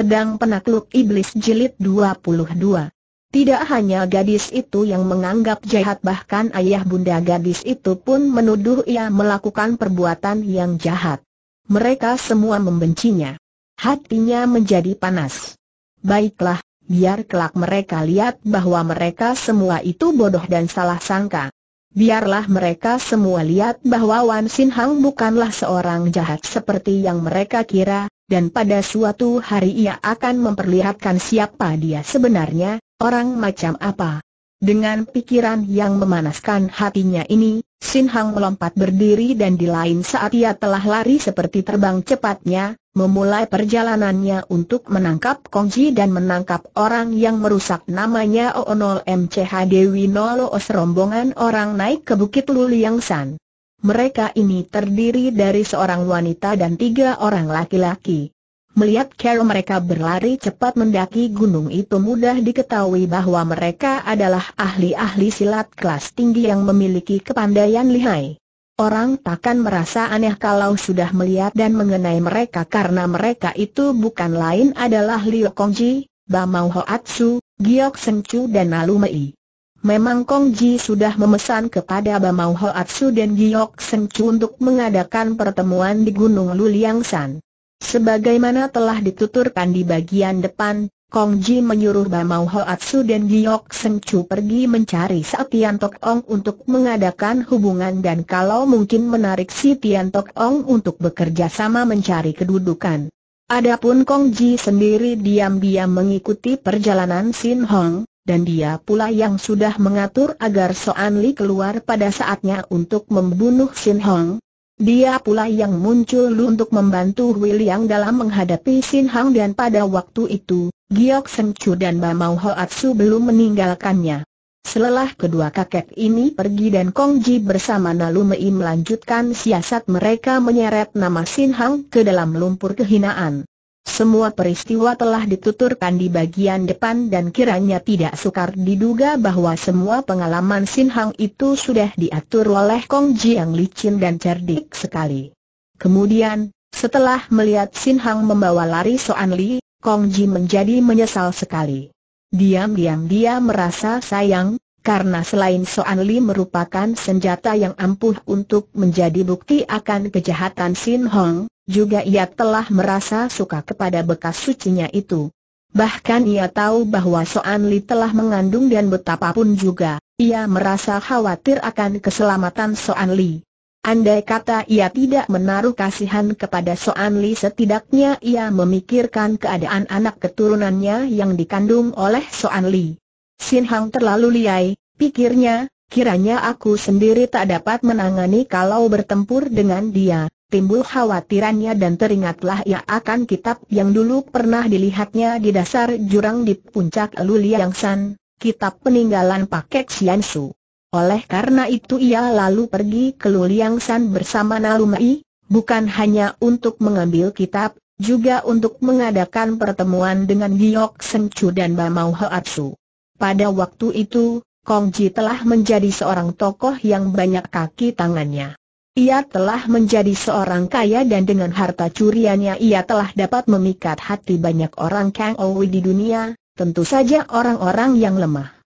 Pedang Penakluk Iblis Jilid 22 Tidak hanya gadis itu yang menganggap jahat bahkan ayah bunda gadis itu pun menuduh ia melakukan perbuatan yang jahat. Mereka semua membencinya. Hatinya menjadi panas. Baiklah, biar kelak mereka lihat bahwa mereka semua itu bodoh dan salah sangka. Biarlah mereka semua lihat bahwa Wan Sin Hang bukanlah seorang jahat seperti yang mereka kira, dan pada suatu hari ia akan memperlihatkan siapa dia sebenarnya, orang macam apa. Dengan pikiran yang memanaskan hatinya ini, Sin Hang melompat berdiri dan di lain saat ia telah lari seperti terbang cepatnya, memulai perjalanannya untuk menangkap Kongji dan menangkap orang yang merusak namanya Oonol MCH Dewi Nolo Os orang naik ke Bukit Luliang San. Mereka ini terdiri dari seorang wanita dan tiga orang laki-laki. Melihat Carol mereka berlari cepat mendaki gunung itu mudah diketahui bahwa mereka adalah ahli-ahli silat kelas tinggi yang memiliki kepandaian lihai. Orang takkan merasa aneh kalau sudah melihat dan mengenai mereka karena mereka itu bukan lain adalah Liu Kongji, Bamau Hoatsu, Giok Sengchu dan Nalumei. Memang Kong Ji sudah memesan kepada Ho Atsu dan Giok Seng Chu untuk mengadakan pertemuan di Gunung Luliang San. Sebagaimana telah dituturkan di bagian depan, Kong Ji menyuruh Ho Atsu dan Giok Seng Chu pergi mencari Tian Tok Ong untuk mengadakan hubungan dan kalau mungkin menarik si Tian Tok Ong untuk bekerja sama mencari kedudukan. Adapun Kong Ji sendiri diam-diam mengikuti perjalanan Sin Hong, dan dia pula yang sudah mengatur agar Soan Li keluar pada saatnya untuk membunuh Sin Hong. Dia pula yang muncul untuk membantu William dalam menghadapi Sin Hong dan pada waktu itu, Giok Sen Chu dan Ba Ho Atsu belum meninggalkannya. Selelah kedua kakek ini pergi dan Kong Ji bersama Nalu Mei melanjutkan siasat mereka menyeret nama Sin Hong ke dalam lumpur kehinaan. Semua peristiwa telah dituturkan di bagian depan dan kiranya tidak sukar diduga bahwa semua pengalaman Sin Hang itu sudah diatur oleh Kong Ji yang licin dan cerdik sekali. Kemudian, setelah melihat Sin Hang membawa lari Soan Li, Kong Ji menjadi menyesal sekali. Diam-diam dia merasa sayang, karena selain Soan Li merupakan senjata yang ampuh untuk menjadi bukti akan kejahatan Sin Hong, juga ia telah merasa suka kepada bekas sucinya itu. Bahkan ia tahu bahwa Soan Li telah mengandung dan betapapun juga, ia merasa khawatir akan keselamatan Soan Li. Andai kata ia tidak menaruh kasihan kepada Soan Li setidaknya ia memikirkan keadaan anak keturunannya yang dikandung oleh Soan Li. Sin Hang terlalu liai, pikirnya, kiranya aku sendiri tak dapat menangani kalau bertempur dengan dia. Timbul khawatirannya dan teringatlah ia akan kitab yang dulu pernah dilihatnya di dasar jurang di puncak Luliang San, kitab peninggalan Pakek Sian Oleh karena itu ia lalu pergi ke Luliang San bersama Nalumai, bukan hanya untuk mengambil kitab, juga untuk mengadakan pertemuan dengan Giok Sengcu dan Bamau Hoatsu. Pada waktu itu, Kong Ji telah menjadi seorang tokoh yang banyak kaki tangannya. Ia telah menjadi seorang kaya dan dengan harta curiannya ia telah dapat memikat hati banyak orang Kang Owi di dunia, tentu saja orang-orang yang lemah.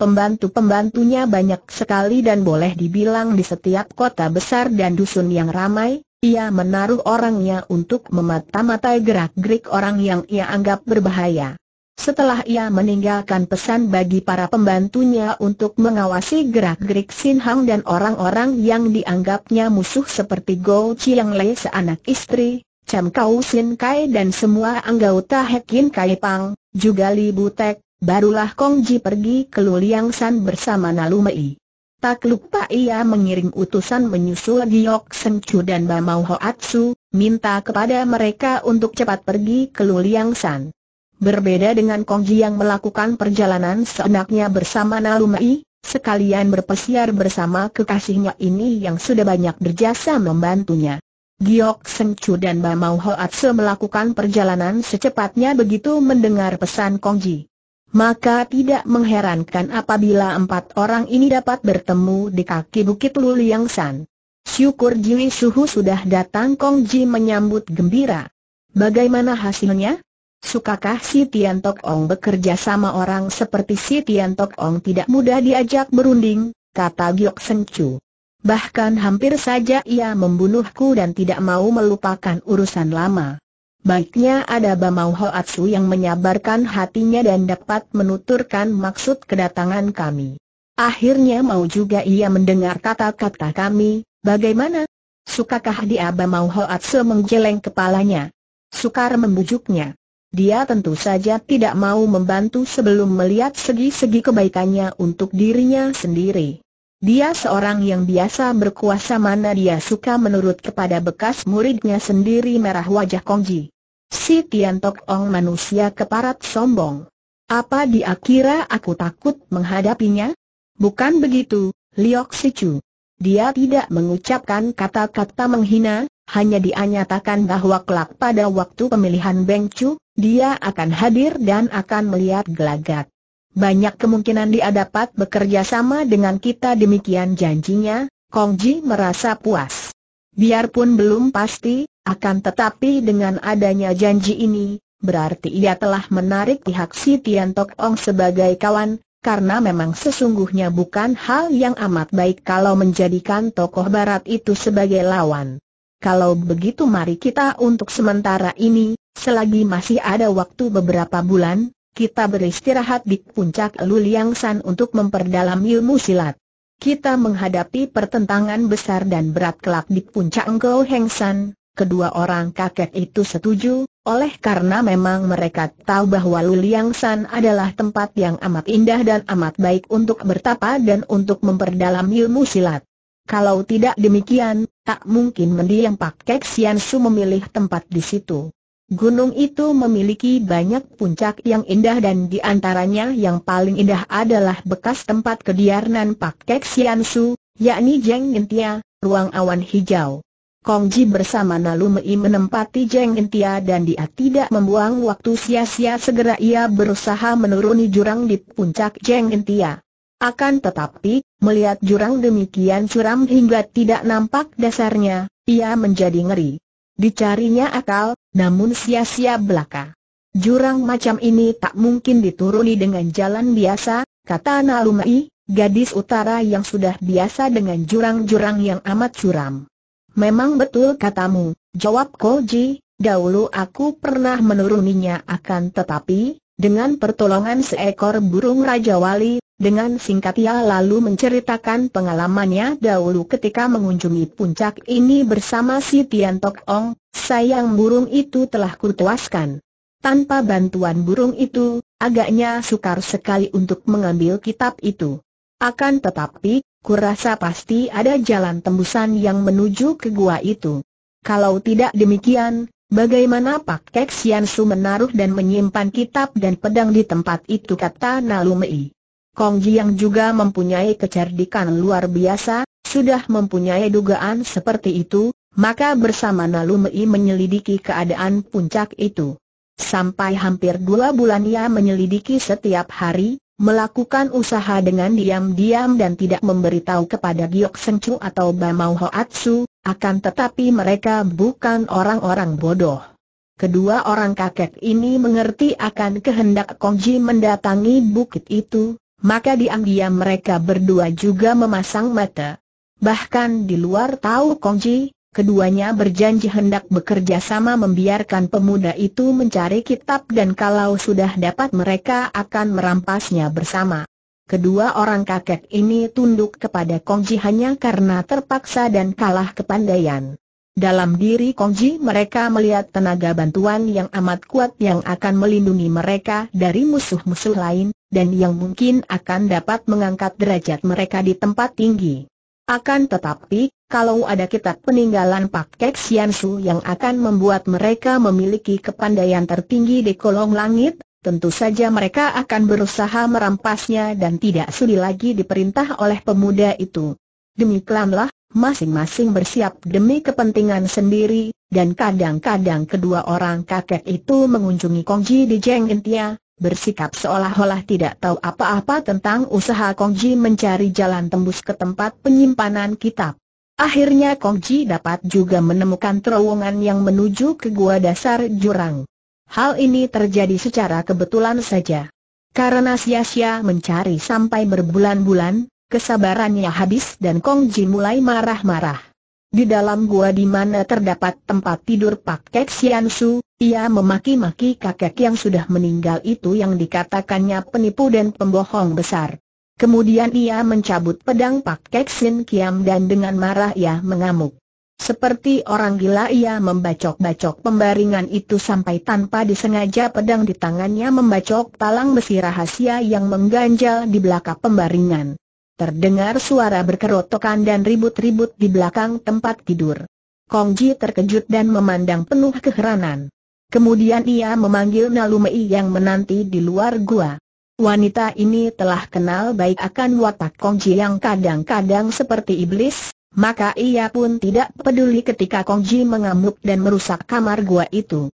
Pembantu-pembantunya banyak sekali dan boleh dibilang di setiap kota besar dan dusun yang ramai, ia menaruh orangnya untuk memata-matai gerak-gerik orang yang ia anggap berbahaya. Setelah ia meninggalkan pesan bagi para pembantunya untuk mengawasi gerak-gerik Sin Hang dan orang-orang yang dianggapnya musuh seperti Go Chiang Lei seanak istri, Cham Kau Sin Kai dan semua anggota Hekin Kai Pang, juga Li Butek, barulah Kong Ji pergi ke Luliang San bersama Mei. Tak lupa ia mengirim utusan menyusul Giok Seng Chu dan Bamau Hoatsu, minta kepada mereka untuk cepat pergi ke Luliang San. Berbeda dengan Kongji yang melakukan perjalanan seenaknya bersama Nalumai, sekalian berpesiar bersama kekasihnya ini yang sudah banyak berjasa membantunya. Giok Seng Chu dan Bamau melakukan perjalanan secepatnya begitu mendengar pesan Kongji. Maka tidak mengherankan apabila empat orang ini dapat bertemu di kaki Bukit Luliang San. Syukur Jiwi Suhu sudah datang Kongji menyambut gembira. Bagaimana hasilnya? Sukakah si Tian Tok Ong bekerja sama orang seperti si Tian Tok Ong tidak mudah diajak berunding, kata Giok Seng Chu. Bahkan hampir saja ia membunuhku dan tidak mau melupakan urusan lama. Baiknya ada Bamau Hoatsu yang menyabarkan hatinya dan dapat menuturkan maksud kedatangan kami. Akhirnya mau juga ia mendengar kata-kata kami, bagaimana? Sukakah dia Bamau Hoatsu menggeleng kepalanya? Sukar membujuknya. Dia tentu saja tidak mau membantu sebelum melihat segi-segi kebaikannya untuk dirinya sendiri. Dia seorang yang biasa berkuasa mana dia suka menurut kepada bekas muridnya sendiri merah wajah Kongji. Si Tian Tok Ong manusia keparat sombong. Apa dia kira aku takut menghadapinya? Bukan begitu, Liok Si Chu. Dia tidak mengucapkan kata-kata menghina, hanya dianyatakan bahwa kelak pada waktu pemilihan Beng Chu, dia akan hadir dan akan melihat gelagat. Banyak kemungkinan dia dapat bekerja sama dengan kita demikian janjinya, Kong Ji merasa puas. Biarpun belum pasti, akan tetapi dengan adanya janji ini, berarti ia telah menarik pihak si Tian Tok Ong sebagai kawan, karena memang sesungguhnya bukan hal yang amat baik kalau menjadikan tokoh barat itu sebagai lawan kalau begitu mari kita untuk sementara ini, selagi masih ada waktu beberapa bulan, kita beristirahat di puncak Luliang San untuk memperdalam ilmu silat. Kita menghadapi pertentangan besar dan berat kelak di puncak Engkau Heng San, kedua orang kakek itu setuju, oleh karena memang mereka tahu bahwa Luliang San adalah tempat yang amat indah dan amat baik untuk bertapa dan untuk memperdalam ilmu silat. Kalau tidak demikian, Tak mungkin mendiang Pak Sian Su memilih tempat di situ. Gunung itu memiliki banyak puncak yang indah dan di antaranya yang paling indah adalah bekas tempat kediaman Pak Sian Su, yakni Jeng Intia, ruang awan hijau. Kongji bersama Nalu Mei menempati Jeng Intia dan dia tidak membuang waktu sia-sia segera ia berusaha menuruni jurang di puncak Jeng Intia. Akan tetapi, melihat jurang demikian curam hingga tidak nampak dasarnya, ia menjadi ngeri. Dicarinya akal, namun sia-sia belaka. Jurang macam ini tak mungkin dituruni dengan jalan biasa, kata Nalumai, gadis utara yang sudah biasa dengan jurang-jurang yang amat curam. Memang betul katamu, jawab Koji, dahulu aku pernah menuruninya akan tetapi, dengan pertolongan seekor burung Raja Wali, dengan singkat ia lalu menceritakan pengalamannya dahulu ketika mengunjungi puncak ini bersama si Tian Tok Ong, sayang burung itu telah kutuaskan. Tanpa bantuan burung itu, agaknya sukar sekali untuk mengambil kitab itu. Akan tetapi, kurasa pasti ada jalan tembusan yang menuju ke gua itu. Kalau tidak demikian, bagaimana Pak Kek Sian Su menaruh dan menyimpan kitab dan pedang di tempat itu kata Nalumei. Kong Ji yang juga mempunyai kecerdikan luar biasa, sudah mempunyai dugaan seperti itu, maka bersama Nalumei menyelidiki keadaan puncak itu. Sampai hampir dua bulan ia menyelidiki setiap hari, melakukan usaha dengan diam-diam dan tidak memberitahu kepada Giok Chu atau Bamau Hoatsu, akan tetapi mereka bukan orang-orang bodoh. Kedua orang kakek ini mengerti akan kehendak Kongji mendatangi bukit itu, maka diam-diam mereka berdua juga memasang mata. Bahkan di luar tahu Kongji, keduanya berjanji hendak bekerja sama membiarkan pemuda itu mencari kitab dan kalau sudah dapat mereka akan merampasnya bersama. Kedua orang kakek ini tunduk kepada Kongji hanya karena terpaksa dan kalah kepandaian. Dalam diri Kongji mereka melihat tenaga bantuan yang amat kuat yang akan melindungi mereka dari musuh-musuh lain, dan yang mungkin akan dapat mengangkat derajat mereka di tempat tinggi. Akan tetapi, kalau ada kitab peninggalan Pak Kek Sian yang akan membuat mereka memiliki kepandaian tertinggi di kolong langit, tentu saja mereka akan berusaha merampasnya dan tidak sudi lagi diperintah oleh pemuda itu. Demikianlah, masing-masing bersiap demi kepentingan sendiri, dan kadang-kadang kedua orang kakek itu mengunjungi Kongji di Jeng Intia, bersikap seolah-olah tidak tahu apa-apa tentang usaha Kongji mencari jalan tembus ke tempat penyimpanan kitab. Akhirnya Kongji dapat juga menemukan terowongan yang menuju ke gua dasar jurang. Hal ini terjadi secara kebetulan saja. Karena sia-sia mencari sampai berbulan-bulan, kesabarannya habis dan Kong Ji mulai marah-marah. Di dalam gua di mana terdapat tempat tidur Pak Kek Sian Su, ia memaki-maki kakek yang sudah meninggal itu yang dikatakannya penipu dan pembohong besar. Kemudian ia mencabut pedang Pak Kek Sin Kiam dan dengan marah ia mengamuk. Seperti orang gila ia membacok-bacok pembaringan itu sampai tanpa disengaja pedang di tangannya membacok palang besi rahasia yang mengganjal di belakang pembaringan. Terdengar suara berkerotokan dan ribut-ribut di belakang tempat tidur. Kong Ji terkejut dan memandang penuh keheranan. Kemudian ia memanggil Nalumei yang menanti di luar gua. Wanita ini telah kenal baik akan watak Kong Ji yang kadang-kadang seperti iblis, maka ia pun tidak peduli ketika Kong Ji mengamuk dan merusak kamar gua itu.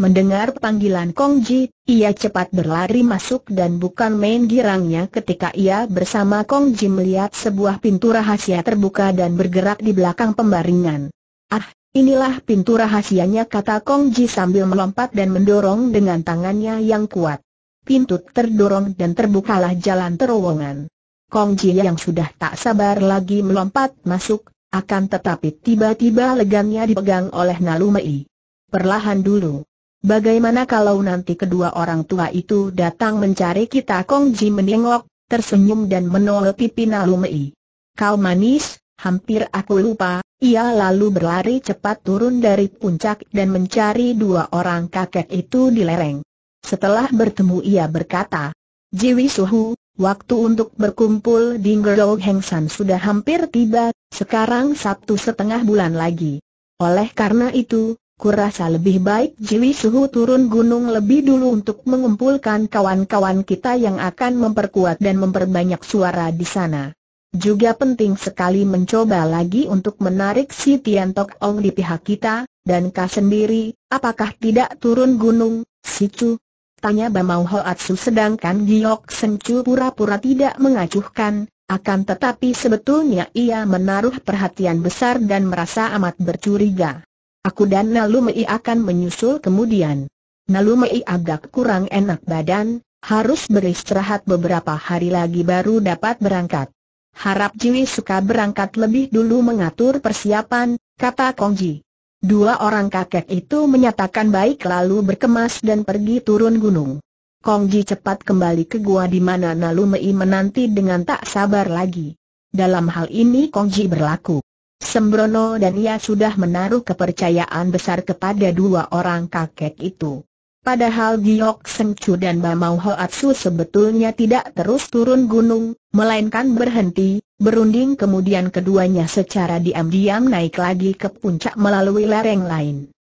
Mendengar panggilan Kong Ji, ia cepat berlari masuk dan bukan main girangnya ketika ia bersama Kong Ji melihat sebuah pintu rahasia terbuka dan bergerak di belakang pembaringan. Ah, inilah pintu rahasianya kata Kong Ji sambil melompat dan mendorong dengan tangannya yang kuat. Pintu terdorong dan terbukalah jalan terowongan. Kong Ji yang sudah tak sabar lagi melompat masuk, akan tetapi tiba-tiba legannya dipegang oleh Nalumei. Perlahan dulu. Bagaimana kalau nanti kedua orang tua itu datang mencari kita Kong Ji menengok, tersenyum dan menoleh pipi Nalumei. Kau manis, hampir aku lupa, ia lalu berlari cepat turun dari puncak dan mencari dua orang kakek itu di lereng. Setelah bertemu ia berkata, Jiwi Suhu, waktu untuk berkumpul di Ngerlog Hengsan sudah hampir tiba, sekarang Sabtu setengah bulan lagi. Oleh karena itu, kurasa lebih baik Jiwi Suhu turun gunung lebih dulu untuk mengumpulkan kawan-kawan kita yang akan memperkuat dan memperbanyak suara di sana. Juga penting sekali mencoba lagi untuk menarik si Tian Tok Ong di pihak kita, dan kau sendiri, apakah tidak turun gunung, si Chu? Tanya Bamau Hoatsu sedangkan Giok Sen Chu pura-pura tidak mengacuhkan, akan tetapi sebetulnya ia menaruh perhatian besar dan merasa amat bercuriga. Aku dan Nalumei akan menyusul kemudian. Nalumei agak kurang enak badan, harus beristirahat beberapa hari lagi baru dapat berangkat. Harap Jiwi suka berangkat lebih dulu mengatur persiapan, kata Kongji. Dua orang kakek itu menyatakan baik lalu berkemas dan pergi turun gunung. Kongji cepat kembali ke gua di mana Nalumei menanti dengan tak sabar lagi. Dalam hal ini Kongji berlaku sembrono dan ia sudah menaruh kepercayaan besar kepada dua orang kakek itu. Padahal Giok Seng dan Bamau Hoatsu sebetulnya tidak terus turun gunung, melainkan berhenti, berunding kemudian keduanya secara diam-diam naik lagi ke puncak melalui lereng lain.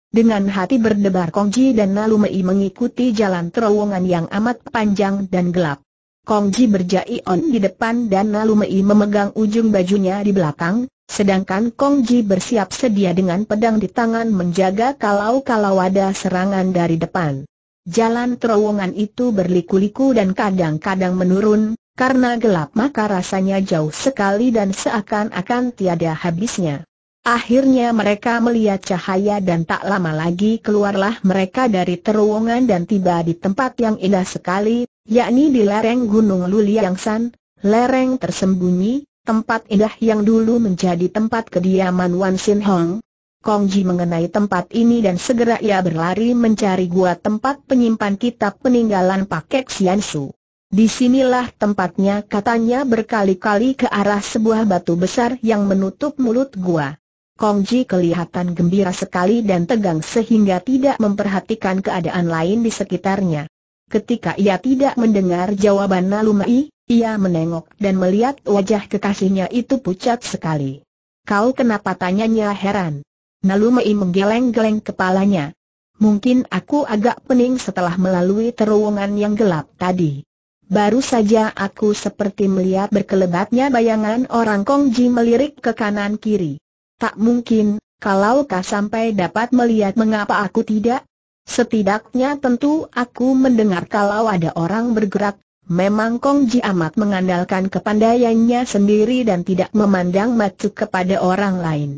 Dengan hati berdebar Kongji dan Nalumei mengikuti jalan terowongan yang amat panjang dan gelap. Kongji berjai on di depan dan Nalumei memegang ujung bajunya di belakang, Sedangkan Kong Ji bersiap sedia dengan pedang di tangan menjaga kalau-kalau ada serangan dari depan. Jalan terowongan itu berliku-liku dan kadang-kadang menurun, karena gelap maka rasanya jauh sekali dan seakan-akan tiada habisnya. Akhirnya mereka melihat cahaya dan tak lama lagi keluarlah mereka dari terowongan dan tiba di tempat yang indah sekali, yakni di lereng Gunung Luliangsan, lereng tersembunyi, tempat indah yang dulu menjadi tempat kediaman Wan Sin Hong. Kong Ji mengenai tempat ini dan segera ia berlari mencari gua tempat penyimpan kitab peninggalan Pakek Sian Su. Disinilah tempatnya katanya berkali-kali ke arah sebuah batu besar yang menutup mulut gua. Kong Ji kelihatan gembira sekali dan tegang sehingga tidak memperhatikan keadaan lain di sekitarnya. Ketika ia tidak mendengar jawaban Nalumai, ia menengok dan melihat wajah kekasihnya itu pucat sekali. Kau kenapa tanyanya heran? Nalumei menggeleng-geleng kepalanya. Mungkin aku agak pening setelah melalui terowongan yang gelap tadi. Baru saja aku seperti melihat berkelebatnya bayangan orang Kongji melirik ke kanan kiri. Tak mungkin, kalau kau sampai dapat melihat mengapa aku tidak? Setidaknya tentu aku mendengar kalau ada orang bergerak, Memang Kong Ji amat mengandalkan kepandaiannya sendiri dan tidak memandang macu kepada orang lain.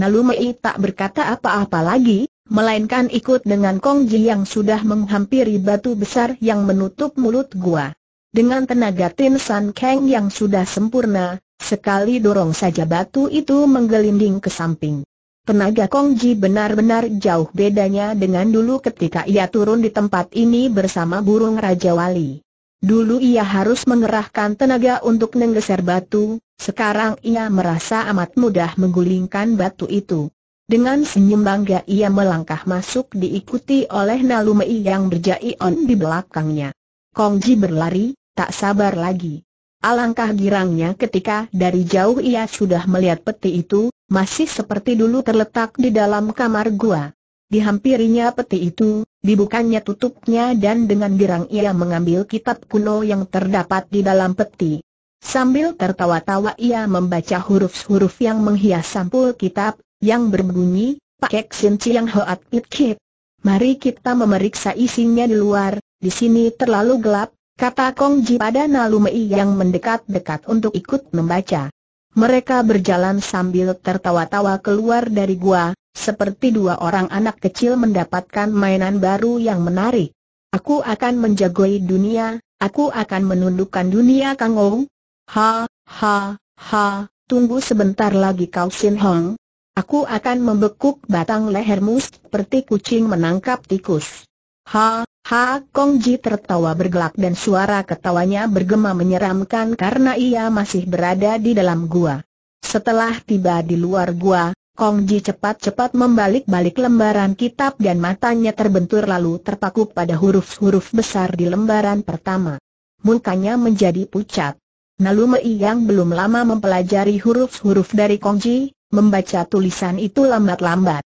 Nalumei tak berkata apa-apa lagi, melainkan ikut dengan Kong Ji yang sudah menghampiri batu besar yang menutup mulut gua. Dengan tenaga Tin San Kang yang sudah sempurna, sekali dorong saja batu itu menggelinding ke samping. Tenaga Kong Ji benar-benar jauh bedanya dengan dulu ketika ia turun di tempat ini bersama burung Raja Wali. Dulu ia harus mengerahkan tenaga untuk menggeser batu, sekarang ia merasa amat mudah menggulingkan batu itu. Dengan senyum bangga ia melangkah masuk diikuti oleh Nalumei yang berjaion di belakangnya. Kongji berlari, tak sabar lagi. Alangkah girangnya ketika dari jauh ia sudah melihat peti itu, masih seperti dulu terletak di dalam kamar gua. Dihampirinya peti itu, Dibukanya tutupnya dan dengan girang ia mengambil kitab kuno yang terdapat di dalam peti. Sambil tertawa-tawa ia membaca huruf-huruf yang menghias sampul kitab, yang berbunyi, Pakek Sin Chiang Hoat It Kip. Mari kita memeriksa isinya di luar, di sini terlalu gelap, kata Kong Ji pada Nalumei yang mendekat-dekat untuk ikut membaca. Mereka berjalan sambil tertawa-tawa keluar dari gua, seperti dua orang anak kecil mendapatkan mainan baru yang menarik. Aku akan menjagoi dunia, aku akan menundukkan dunia Kang Ou. Ha, ha, ha, tunggu sebentar lagi kau Sin Hong. Aku akan membekuk batang lehermu seperti kucing menangkap tikus. Ha, Ha Kong Ji tertawa bergelak dan suara ketawanya bergema menyeramkan karena ia masih berada di dalam gua. Setelah tiba di luar gua, Kong Ji cepat-cepat membalik-balik lembaran kitab dan matanya terbentur lalu terpaku pada huruf-huruf besar di lembaran pertama. Mukanya menjadi pucat. Nalu Mei yang belum lama mempelajari huruf-huruf dari Kong Ji, membaca tulisan itu lambat-lambat.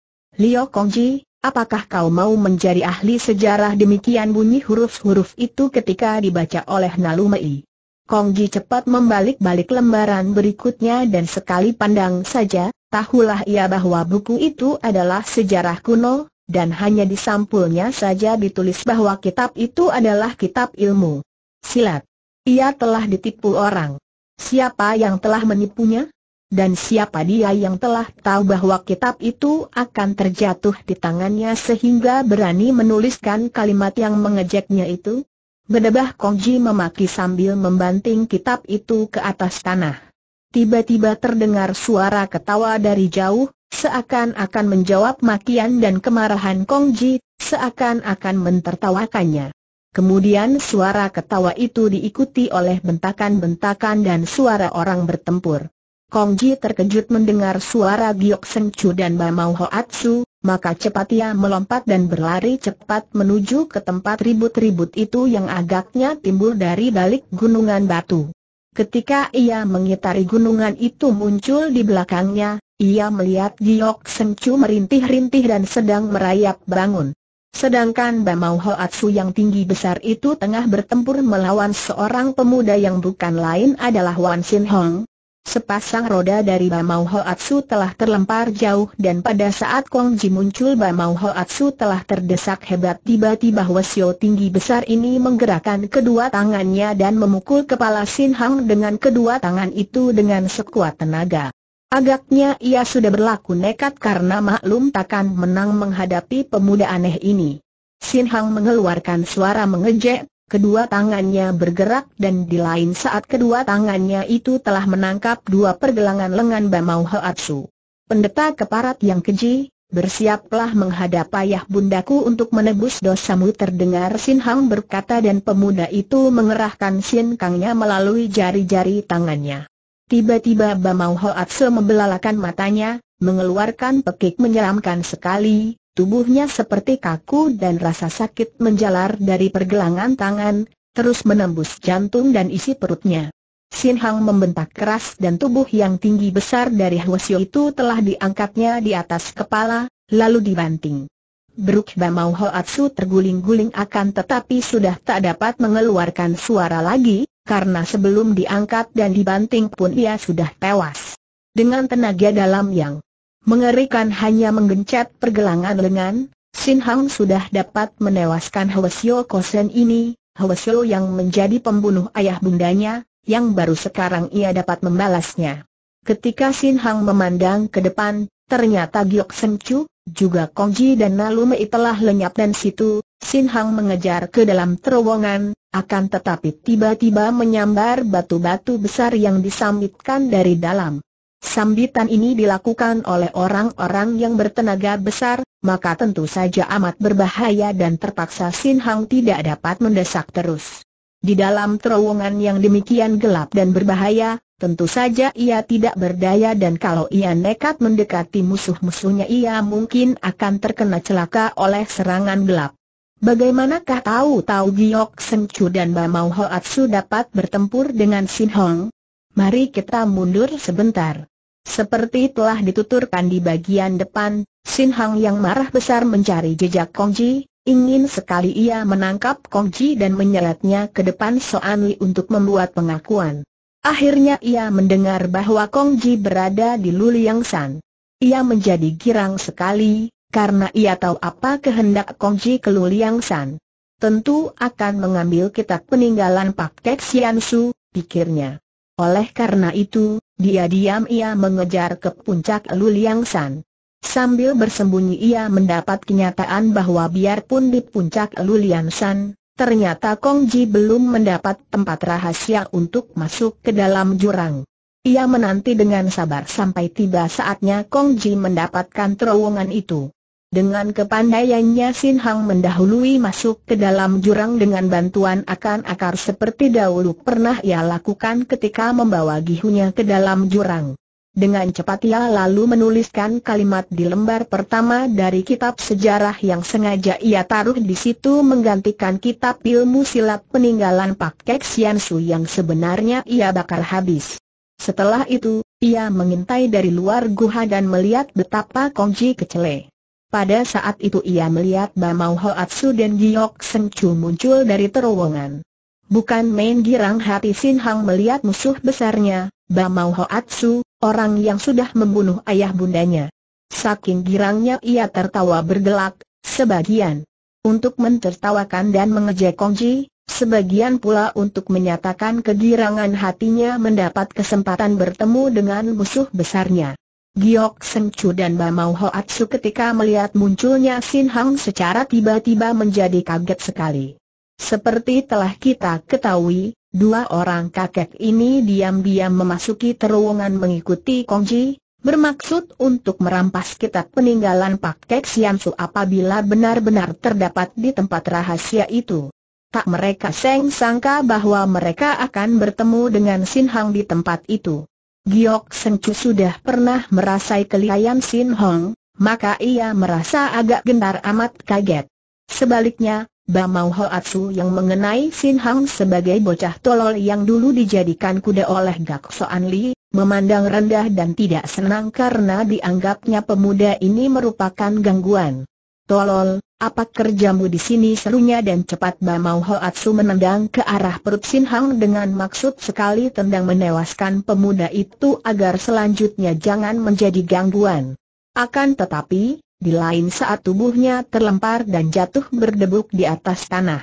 Kong Ji, Apakah kau mau menjadi ahli sejarah demikian bunyi huruf-huruf itu ketika dibaca oleh Nalumei? Kongji cepat membalik-balik lembaran berikutnya dan sekali pandang saja, tahulah ia bahwa buku itu adalah sejarah kuno, dan hanya di sampulnya saja ditulis bahwa kitab itu adalah kitab ilmu. Silat. Ia telah ditipu orang. Siapa yang telah menipunya? dan siapa dia yang telah tahu bahwa kitab itu akan terjatuh di tangannya sehingga berani menuliskan kalimat yang mengejeknya itu? Bedebah Kongji memaki sambil membanting kitab itu ke atas tanah. Tiba-tiba terdengar suara ketawa dari jauh, seakan-akan menjawab makian dan kemarahan Kongji, seakan-akan mentertawakannya. Kemudian suara ketawa itu diikuti oleh bentakan-bentakan dan suara orang bertempur. Kong Ji terkejut mendengar suara Giok Seng Chu dan Bamau Hoatsu, maka cepat ia melompat dan berlari cepat menuju ke tempat ribut-ribut itu yang agaknya timbul dari balik gunungan batu. Ketika ia mengitari gunungan itu muncul di belakangnya, ia melihat Giok Seng Chu merintih-rintih dan sedang merayap bangun. Sedangkan Bamau Hoatsu yang tinggi besar itu tengah bertempur melawan seorang pemuda yang bukan lain adalah Wan Sin Hong, Sepasang roda dari Bamau Hoatsu telah terlempar jauh dan pada saat Kong Ji muncul Bamau Hoatsu telah terdesak hebat tiba-tiba Hwasyo tinggi besar ini menggerakkan kedua tangannya dan memukul kepala Sin Hang dengan kedua tangan itu dengan sekuat tenaga. Agaknya ia sudah berlaku nekat karena maklum takkan menang menghadapi pemuda aneh ini. Sin Hang mengeluarkan suara mengejek, Kedua tangannya bergerak dan di lain saat kedua tangannya itu telah menangkap dua pergelangan lengan Bamau Heatsu. Pendeta keparat yang keji, bersiaplah menghadap ayah bundaku untuk menebus dosamu terdengar Sin Hang berkata dan pemuda itu mengerahkan Sin Kangnya melalui jari-jari tangannya. Tiba-tiba Bamau Heatsu membelalakan matanya, mengeluarkan pekik menyeramkan sekali, Tubuhnya seperti kaku dan rasa sakit menjalar dari pergelangan tangan, terus menembus jantung dan isi perutnya. Sin Hang membentak keras dan tubuh yang tinggi besar dari Huasio itu telah diangkatnya di atas kepala, lalu dibanting. Beruk Bamau Hoatsu terguling-guling akan tetapi sudah tak dapat mengeluarkan suara lagi, karena sebelum diangkat dan dibanting pun ia sudah tewas. Dengan tenaga dalam yang mengerikan hanya menggencet pergelangan lengan, Sin Hang sudah dapat menewaskan Hwasyo Kosen ini, Hwasyo yang menjadi pembunuh ayah bundanya, yang baru sekarang ia dapat membalasnya. Ketika Sin Hang memandang ke depan, ternyata Giok Sen Chu, juga Kongji dan Nalume telah lenyap dan situ, Sin Hang mengejar ke dalam terowongan, akan tetapi tiba-tiba menyambar batu-batu besar yang disambitkan dari dalam sambitan ini dilakukan oleh orang-orang yang bertenaga besar, maka tentu saja amat berbahaya dan terpaksa Sin Hang tidak dapat mendesak terus. Di dalam terowongan yang demikian gelap dan berbahaya, tentu saja ia tidak berdaya dan kalau ia nekat mendekati musuh-musuhnya ia mungkin akan terkena celaka oleh serangan gelap. Bagaimanakah tahu-tahu Giok Chu dan Bamau Hoatsu dapat bertempur dengan Sin Hong? Mari kita mundur sebentar. Seperti telah dituturkan di bagian depan, Sin Hang yang marah besar mencari jejak Kong Ji. ingin sekali ia menangkap Kong Ji dan menyeretnya ke depan Li untuk membuat pengakuan. Akhirnya ia mendengar bahwa Kong Ji berada di Luliang San. Ia menjadi girang sekali, karena ia tahu apa kehendak Kong Ji ke Luliang San. Tentu akan mengambil kitab peninggalan Pak Kek Sian Su, pikirnya. Oleh karena itu, dia-diam ia mengejar ke puncak Luliang San. Sambil bersembunyi ia mendapat kenyataan bahwa biarpun di puncak Luliang San, ternyata Kong Ji belum mendapat tempat rahasia untuk masuk ke dalam jurang. Ia menanti dengan sabar sampai tiba saatnya Kong Ji mendapatkan terowongan itu. Dengan kepandaiannya Sin Hang mendahului masuk ke dalam jurang dengan bantuan akan akar seperti dahulu pernah ia lakukan ketika membawa gihunya ke dalam jurang. Dengan cepat ia lalu menuliskan kalimat di lembar pertama dari kitab sejarah yang sengaja ia taruh di situ menggantikan kitab ilmu silat peninggalan Pak Kek Sian Su yang sebenarnya ia bakal habis. Setelah itu, ia mengintai dari luar guha dan melihat betapa Kongji kecele. Pada saat itu ia melihat Bamau Hoatsu dan Giok Seng Chu muncul dari terowongan. Bukan main girang hati Sin Hang melihat musuh besarnya, Bamau Hoatsu, orang yang sudah membunuh ayah bundanya. Saking girangnya ia tertawa bergelak, sebagian untuk mentertawakan dan mengejek Kong Ji, sebagian pula untuk menyatakan kegirangan hatinya mendapat kesempatan bertemu dengan musuh besarnya. Giok Seng dan Bamau Hoatsu ketika melihat munculnya Sin Hang secara tiba-tiba menjadi kaget sekali. Seperti telah kita ketahui, dua orang kakek ini diam-diam memasuki terowongan mengikuti Kongji, bermaksud untuk merampas kitab peninggalan Pak Kek Sian Su apabila benar-benar terdapat di tempat rahasia itu. Tak mereka seng sangka bahwa mereka akan bertemu dengan Sin Hang di tempat itu. Giok Sengcu sudah pernah merasai kelihayan Sin Hong, maka ia merasa agak gentar amat kaget. Sebaliknya, Bamau Mauhoatsu yang mengenai Sin Hong sebagai bocah tolol yang dulu dijadikan kuda oleh Gak Soan Li, memandang rendah dan tidak senang karena dianggapnya pemuda ini merupakan gangguan. Tolol, apa kerjamu di sini serunya dan cepat Bamau Hoatsu menendang ke arah perut Sin Hang dengan maksud sekali tendang menewaskan pemuda itu agar selanjutnya jangan menjadi gangguan. Akan tetapi, di lain saat tubuhnya terlempar dan jatuh berdebuk di atas tanah.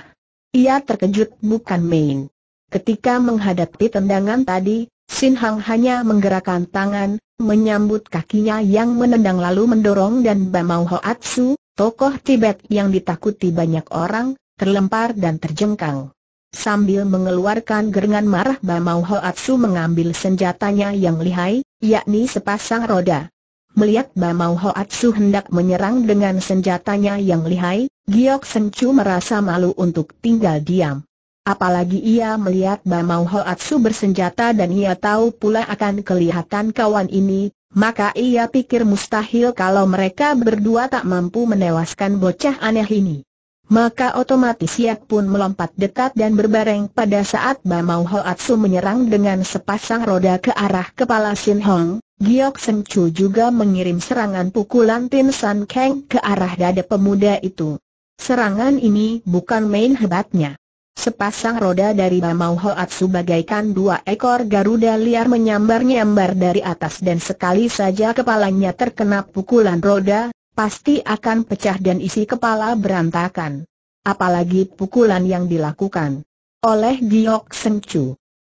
Ia terkejut bukan main. Ketika menghadapi tendangan tadi, Sin Hang hanya menggerakkan tangan, menyambut kakinya yang menendang lalu mendorong dan Bamau Hoatsu, tokoh Tibet yang ditakuti banyak orang, terlempar dan terjengkang. Sambil mengeluarkan gerengan marah Bamau Hoatsu mengambil senjatanya yang lihai, yakni sepasang roda. Melihat Bamau Hoatsu hendak menyerang dengan senjatanya yang lihai, Giok Sencu merasa malu untuk tinggal diam. Apalagi ia melihat Bamau Hoatsu bersenjata dan ia tahu pula akan kelihatan kawan ini maka ia pikir mustahil kalau mereka berdua tak mampu menewaskan bocah aneh ini. Maka otomatis ia pun melompat dekat dan berbareng pada saat Bamau Hoatsu menyerang dengan sepasang roda ke arah kepala Sin Hong. Giok Sen Chu juga mengirim serangan pukulan Tin San Kang ke arah dada pemuda itu. Serangan ini bukan main hebatnya. Sepasang roda dari Bamau Hoatsu bagaikan dua ekor Garuda liar menyambar-nyambar dari atas dan sekali saja kepalanya terkena pukulan roda, pasti akan pecah dan isi kepala berantakan. Apalagi pukulan yang dilakukan oleh Giok Seng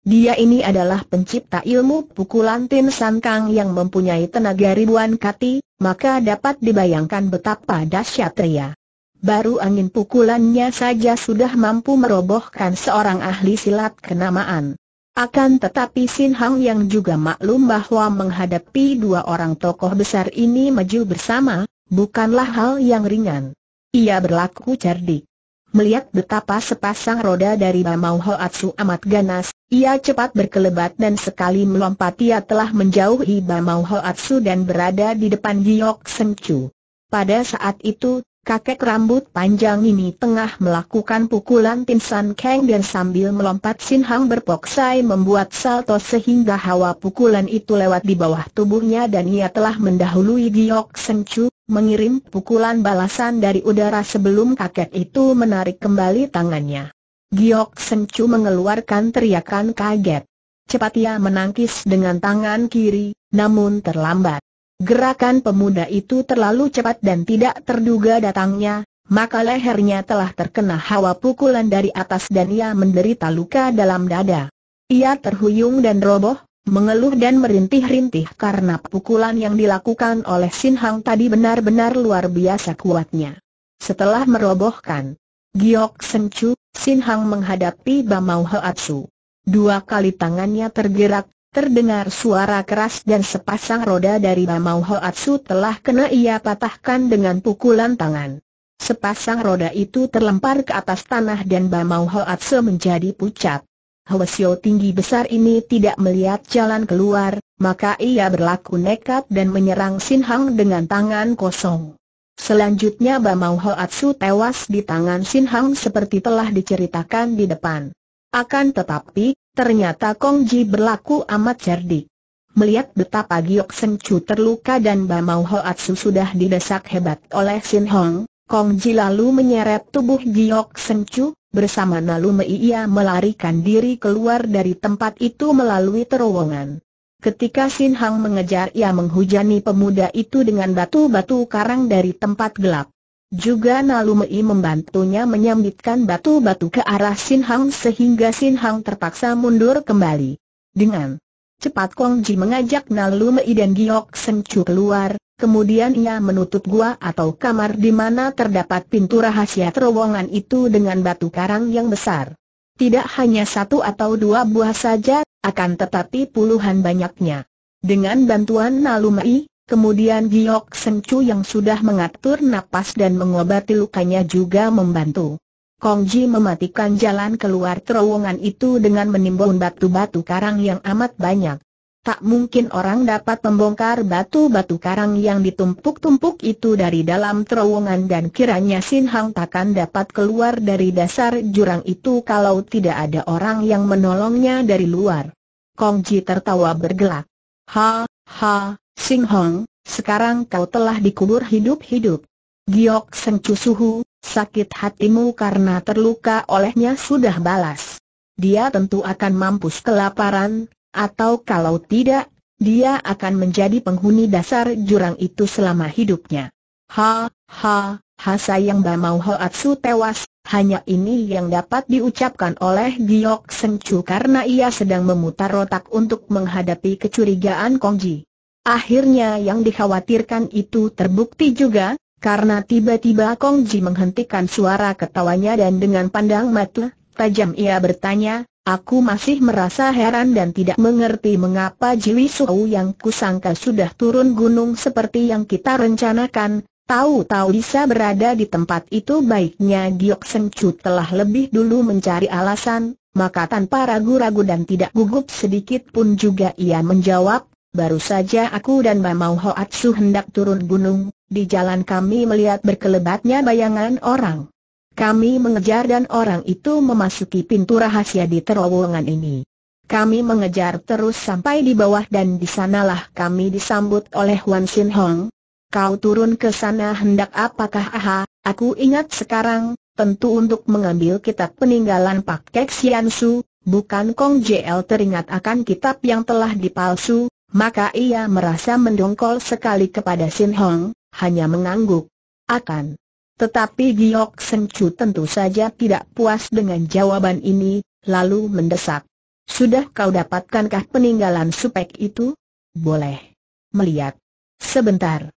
Dia ini adalah pencipta ilmu pukulan Tin San Kang yang mempunyai tenaga ribuan kati, maka dapat dibayangkan betapa dahsyat ria baru angin pukulannya saja sudah mampu merobohkan seorang ahli silat kenamaan. Akan tetapi Sin Hang yang juga maklum bahwa menghadapi dua orang tokoh besar ini maju bersama, bukanlah hal yang ringan. Ia berlaku cerdik. Melihat betapa sepasang roda dari Bamau Hoatsu amat ganas, ia cepat berkelebat dan sekali melompat ia telah menjauhi Bamau Hoatsu dan berada di depan Giok Sencu. Pada saat itu, kakek rambut panjang ini tengah melakukan pukulan Tin San Kang dan sambil melompat Sin Hang berpoksai membuat salto sehingga hawa pukulan itu lewat di bawah tubuhnya dan ia telah mendahului Giok Seng Chu, mengirim pukulan balasan dari udara sebelum kakek itu menarik kembali tangannya. Giok Seng Chu mengeluarkan teriakan kaget. Cepat ia menangkis dengan tangan kiri, namun terlambat. Gerakan pemuda itu terlalu cepat dan tidak terduga datangnya, maka lehernya telah terkena hawa pukulan dari atas dan ia menderita luka dalam dada. Ia terhuyung dan roboh, mengeluh dan merintih-rintih karena pukulan yang dilakukan oleh Sin Hang tadi benar-benar luar biasa kuatnya. Setelah merobohkan Giok Sencu, Sin Hang menghadapi Bamau Hoatsu. Dua kali tangannya tergerak, Terdengar suara keras dan sepasang roda dari Bamau Hoatsu telah kena ia patahkan dengan pukulan tangan. Sepasang roda itu terlempar ke atas tanah dan Bamau Hoatsu menjadi pucat. Hwasyo tinggi besar ini tidak melihat jalan keluar, maka ia berlaku nekat dan menyerang Sinhang dengan tangan kosong. Selanjutnya Bamau Hoatsu tewas di tangan Sinhang seperti telah diceritakan di depan. Akan tetapi, Ternyata Kong Ji berlaku amat cerdik. Melihat betapa Giok Seng Chu terluka dan Bamau Hoatsu sudah didesak hebat oleh Sin Hong, Kong Ji lalu menyeret tubuh Giok Seng Chu, bersama Nalu Mei ia melarikan diri keluar dari tempat itu melalui terowongan. Ketika Sin Hang mengejar ia menghujani pemuda itu dengan batu-batu karang dari tempat gelap. Juga Nalumei membantunya menyambitkan batu-batu ke arah Sin Hang sehingga Sin Hang terpaksa mundur kembali. Dengan cepat Kong Ji mengajak Nalumei dan Giok Sengcu keluar, kemudian ia menutup gua atau kamar di mana terdapat pintu rahasia terowongan itu dengan batu karang yang besar. Tidak hanya satu atau dua buah saja, akan tetapi puluhan banyaknya. Dengan bantuan Nalumei. Kemudian Giok Sengcu yang sudah mengatur napas dan mengobati lukanya juga membantu. Kong Ji mematikan jalan keluar terowongan itu dengan menimbun batu-batu karang yang amat banyak. Tak mungkin orang dapat membongkar batu-batu karang yang ditumpuk-tumpuk itu dari dalam terowongan dan kiranya Sin Hang takkan dapat keluar dari dasar jurang itu kalau tidak ada orang yang menolongnya dari luar. Kong Ji tertawa bergelak. Ha, ha, Sing Hong, sekarang kau telah dikubur hidup-hidup. Giok Seng Suhu, sakit hatimu karena terluka olehnya sudah balas. Dia tentu akan mampus kelaparan, atau kalau tidak, dia akan menjadi penghuni dasar jurang itu selama hidupnya. Ha, ha, ha sayang Bamau Hoatsu tewas, hanya ini yang dapat diucapkan oleh Giok Seng karena ia sedang memutar otak untuk menghadapi kecurigaan Kongji. Akhirnya yang dikhawatirkan itu terbukti juga, karena tiba-tiba Kong Ji menghentikan suara ketawanya dan dengan pandang mata, tajam ia bertanya, aku masih merasa heran dan tidak mengerti mengapa Jiwi Suau yang kusangka sudah turun gunung seperti yang kita rencanakan, tahu-tahu bisa berada di tempat itu baiknya Giok Seng Chu telah lebih dulu mencari alasan, maka tanpa ragu-ragu dan tidak gugup sedikit pun juga ia menjawab, Baru saja aku dan Mamau Hoatsu hendak turun gunung, di jalan kami melihat berkelebatnya bayangan orang. Kami mengejar dan orang itu memasuki pintu rahasia di terowongan ini. Kami mengejar terus sampai di bawah dan di sanalah kami disambut oleh Wan Sin Hong. Kau turun ke sana hendak apakah aha, aku ingat sekarang, tentu untuk mengambil kitab peninggalan Pak Kek Sian Su, bukan Kong JL teringat akan kitab yang telah dipalsu, maka ia merasa mendongkol sekali kepada Sin Hong, hanya mengangguk. Akan. Tetapi Giok Seng Chu tentu saja tidak puas dengan jawaban ini, lalu mendesak. Sudah kau dapatkankah peninggalan supek itu? Boleh. Melihat. Sebentar.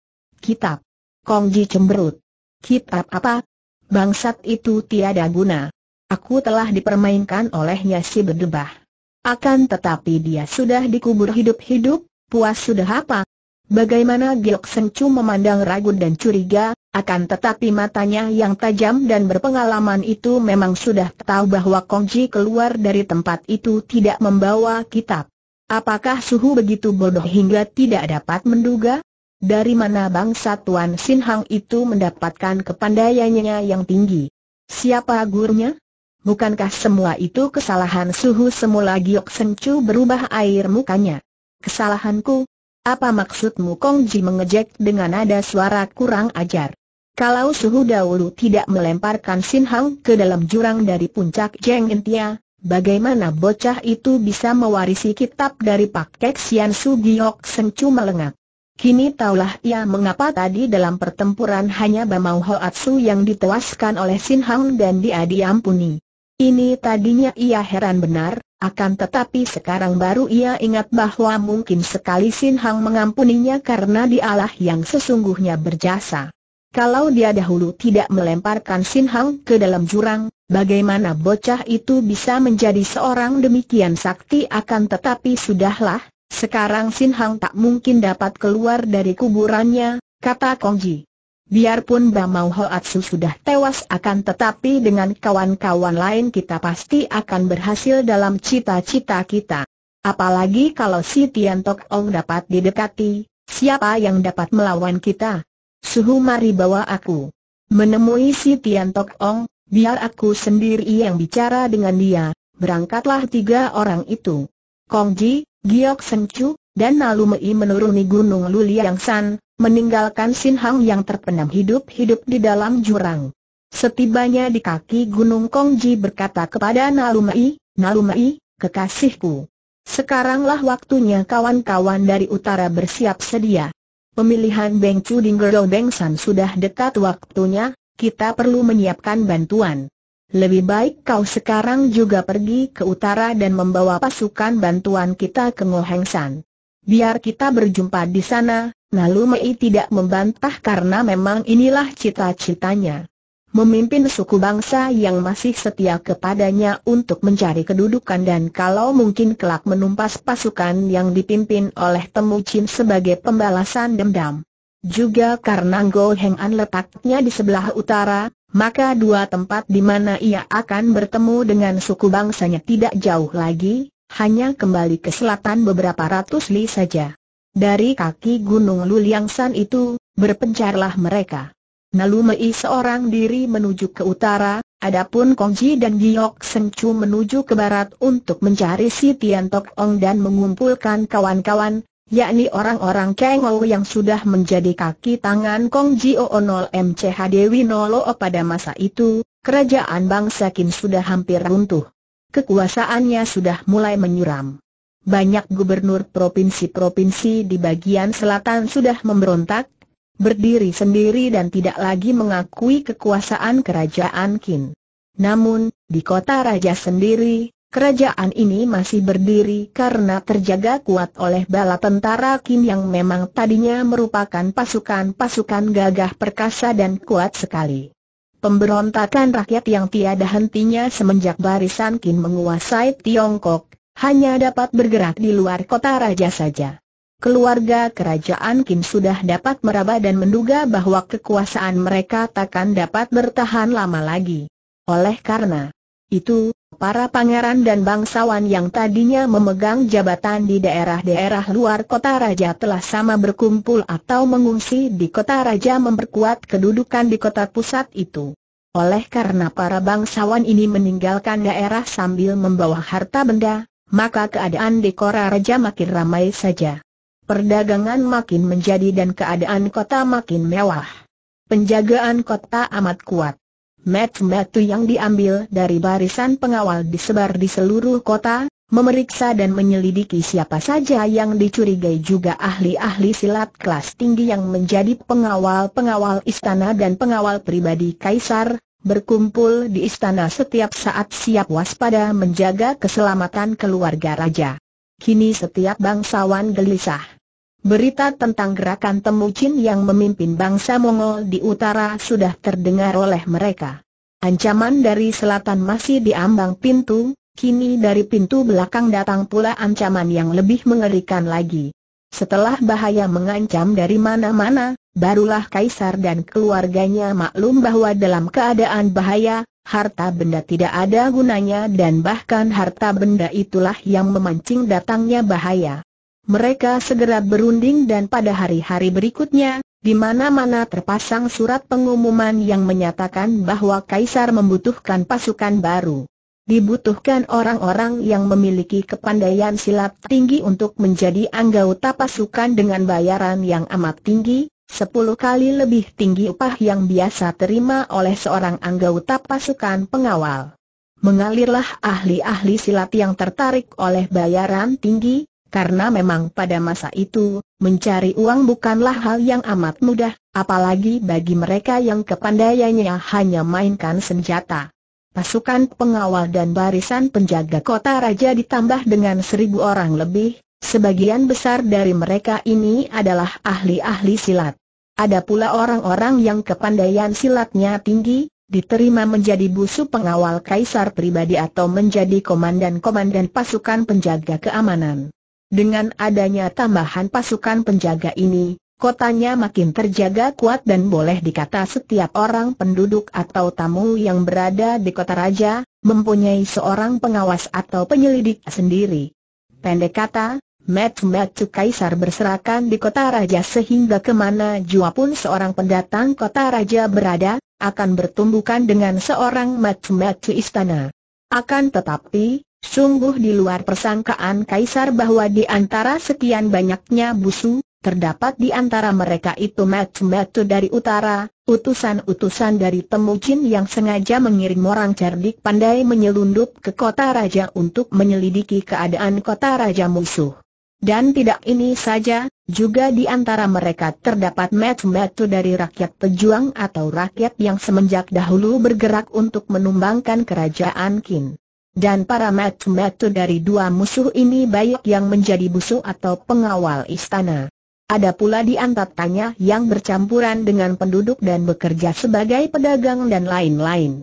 Kitab. Kongji cemberut. Kitab apa? Bangsat itu tiada guna. Aku telah dipermainkan olehnya si berdebah. Akan tetapi dia sudah dikubur hidup-hidup, puas sudah apa? Bagaimana Giok Chu memandang ragu dan curiga, akan tetapi matanya yang tajam dan berpengalaman itu memang sudah tahu bahwa Kongji keluar dari tempat itu tidak membawa kitab. Apakah suhu begitu bodoh hingga tidak dapat menduga? Dari mana bangsa Tuan Sin Hang itu mendapatkan kepandaiannya yang tinggi? Siapa gurunya? Bukankah semua itu kesalahan suhu semula Giok Sencu berubah air mukanya? Kesalahanku? Apa maksudmu Kong Ji mengejek dengan nada suara kurang ajar? Kalau suhu dahulu tidak melemparkan Sin Hang ke dalam jurang dari puncak Jeng Intia, bagaimana bocah itu bisa mewarisi kitab dari Pak Kek Sian Su Giok Sencu melengak? Kini taulah ia mengapa tadi dalam pertempuran hanya Bamau Hoatsu yang ditewaskan oleh Sin Hang dan dia diampuni. Ini tadinya ia heran benar, akan tetapi sekarang baru ia ingat bahwa mungkin sekali Sin Hang mengampuninya karena dialah yang sesungguhnya berjasa. Kalau dia dahulu tidak melemparkan Sin Hang ke dalam jurang, bagaimana bocah itu bisa menjadi seorang demikian sakti akan tetapi sudahlah, sekarang Sin Hang tak mungkin dapat keluar dari kuburannya, kata Kong Ji. Biarpun Bamau Hoatsu sudah tewas akan tetapi dengan kawan-kawan lain kita pasti akan berhasil dalam cita-cita kita. Apalagi kalau si Tian Tok Ong dapat didekati, siapa yang dapat melawan kita? Suhu mari bawa aku. Menemui si Tian Tok Ong, biar aku sendiri yang bicara dengan dia, berangkatlah tiga orang itu. Kong Ji, Giok Sencu, dan Nalu Mei menuruni Gunung Luliang San, meninggalkan Sin Hang yang terpenam hidup-hidup di dalam jurang. Setibanya di kaki Gunung Kongji berkata kepada Nalu Mei, kekasihku. Sekaranglah waktunya kawan-kawan dari utara bersiap sedia. Pemilihan Beng Chu Dinggero Beng San sudah dekat waktunya, kita perlu menyiapkan bantuan. Lebih baik kau sekarang juga pergi ke utara dan membawa pasukan bantuan kita ke Ngoheng San biar kita berjumpa di sana, lalu Mei tidak membantah karena memang inilah cita-citanya. Memimpin suku bangsa yang masih setia kepadanya untuk mencari kedudukan dan kalau mungkin kelak menumpas pasukan yang dipimpin oleh Temu Chin sebagai pembalasan dendam. Juga karena Go Heng An letaknya di sebelah utara, maka dua tempat di mana ia akan bertemu dengan suku bangsanya tidak jauh lagi, hanya kembali ke selatan beberapa ratus li saja. Dari kaki Gunung Luliangsan itu, berpencarlah mereka. Nalumei seorang diri menuju ke utara, adapun Kongji dan Giok Sengcu menuju ke barat untuk mencari si Tian Tok Ong dan mengumpulkan kawan-kawan, yakni orang-orang Ou yang sudah menjadi kaki tangan Kongji Oo 0 MCH Dewi Nolo pada masa itu, kerajaan bangsa Kim sudah hampir runtuh kekuasaannya sudah mulai menyuram. Banyak gubernur provinsi-provinsi di bagian selatan sudah memberontak, berdiri sendiri dan tidak lagi mengakui kekuasaan kerajaan Qin. Namun, di kota raja sendiri, kerajaan ini masih berdiri karena terjaga kuat oleh bala tentara Qin yang memang tadinya merupakan pasukan-pasukan gagah perkasa dan kuat sekali. Pemberontakan rakyat yang tiada hentinya semenjak barisan Qin menguasai Tiongkok, hanya dapat bergerak di luar kota raja saja. Keluarga kerajaan Qin sudah dapat meraba dan menduga bahwa kekuasaan mereka takkan dapat bertahan lama lagi. Oleh karena itu, para pangeran dan bangsawan yang tadinya memegang jabatan di daerah-daerah luar kota raja telah sama berkumpul atau mengungsi di kota raja memperkuat kedudukan di kota pusat itu. Oleh karena para bangsawan ini meninggalkan daerah sambil membawa harta benda, maka keadaan di Kora Raja makin ramai saja. Perdagangan makin menjadi dan keadaan kota makin mewah. Penjagaan kota amat kuat. Mat-matu yang diambil dari barisan pengawal disebar di seluruh kota, memeriksa dan menyelidiki siapa saja yang dicurigai juga ahli-ahli silat kelas tinggi yang menjadi pengawal-pengawal istana dan pengawal pribadi kaisar, berkumpul di istana setiap saat siap waspada menjaga keselamatan keluarga raja. Kini setiap bangsawan gelisah. Berita tentang gerakan Temujin yang memimpin bangsa Mongol di utara sudah terdengar oleh mereka. Ancaman dari selatan masih diambang pintu, Kini dari pintu belakang datang pula ancaman yang lebih mengerikan lagi. Setelah bahaya mengancam dari mana-mana, barulah Kaisar dan keluarganya maklum bahwa dalam keadaan bahaya, harta benda tidak ada gunanya dan bahkan harta benda itulah yang memancing datangnya bahaya. Mereka segera berunding dan pada hari-hari berikutnya, di mana-mana terpasang surat pengumuman yang menyatakan bahwa Kaisar membutuhkan pasukan baru dibutuhkan orang-orang yang memiliki kepandaian silat tinggi untuk menjadi anggota pasukan dengan bayaran yang amat tinggi, 10 kali lebih tinggi upah yang biasa terima oleh seorang anggota pasukan pengawal. Mengalirlah ahli-ahli silat yang tertarik oleh bayaran tinggi, karena memang pada masa itu, mencari uang bukanlah hal yang amat mudah, apalagi bagi mereka yang kepandaiannya hanya mainkan senjata pasukan pengawal dan barisan penjaga kota raja ditambah dengan seribu orang lebih, sebagian besar dari mereka ini adalah ahli-ahli silat. Ada pula orang-orang yang kepandaian silatnya tinggi, diterima menjadi busu pengawal kaisar pribadi atau menjadi komandan-komandan pasukan penjaga keamanan. Dengan adanya tambahan pasukan penjaga ini, Kotanya makin terjaga kuat dan boleh dikata setiap orang penduduk atau tamu yang berada di kota raja, mempunyai seorang pengawas atau penyelidik sendiri. Pendek kata, match kaisar berserakan di kota raja sehingga kemana jua pun seorang pendatang kota raja berada, akan bertumbukan dengan seorang match istana. Akan tetapi, sungguh di luar persangkaan kaisar bahwa di antara sekian banyaknya busu, Terdapat di antara mereka itu metu-metu dari utara, utusan-utusan dari temujin yang sengaja mengirim orang cerdik pandai menyelundup ke kota raja untuk menyelidiki keadaan kota raja musuh. Dan tidak ini saja, juga di antara mereka terdapat metu-metu dari rakyat pejuang atau rakyat yang semenjak dahulu bergerak untuk menumbangkan kerajaan Qin. Dan para metu-metu dari dua musuh ini baik yang menjadi musuh atau pengawal istana. Ada pula di antaranya yang bercampuran dengan penduduk dan bekerja sebagai pedagang dan lain-lain.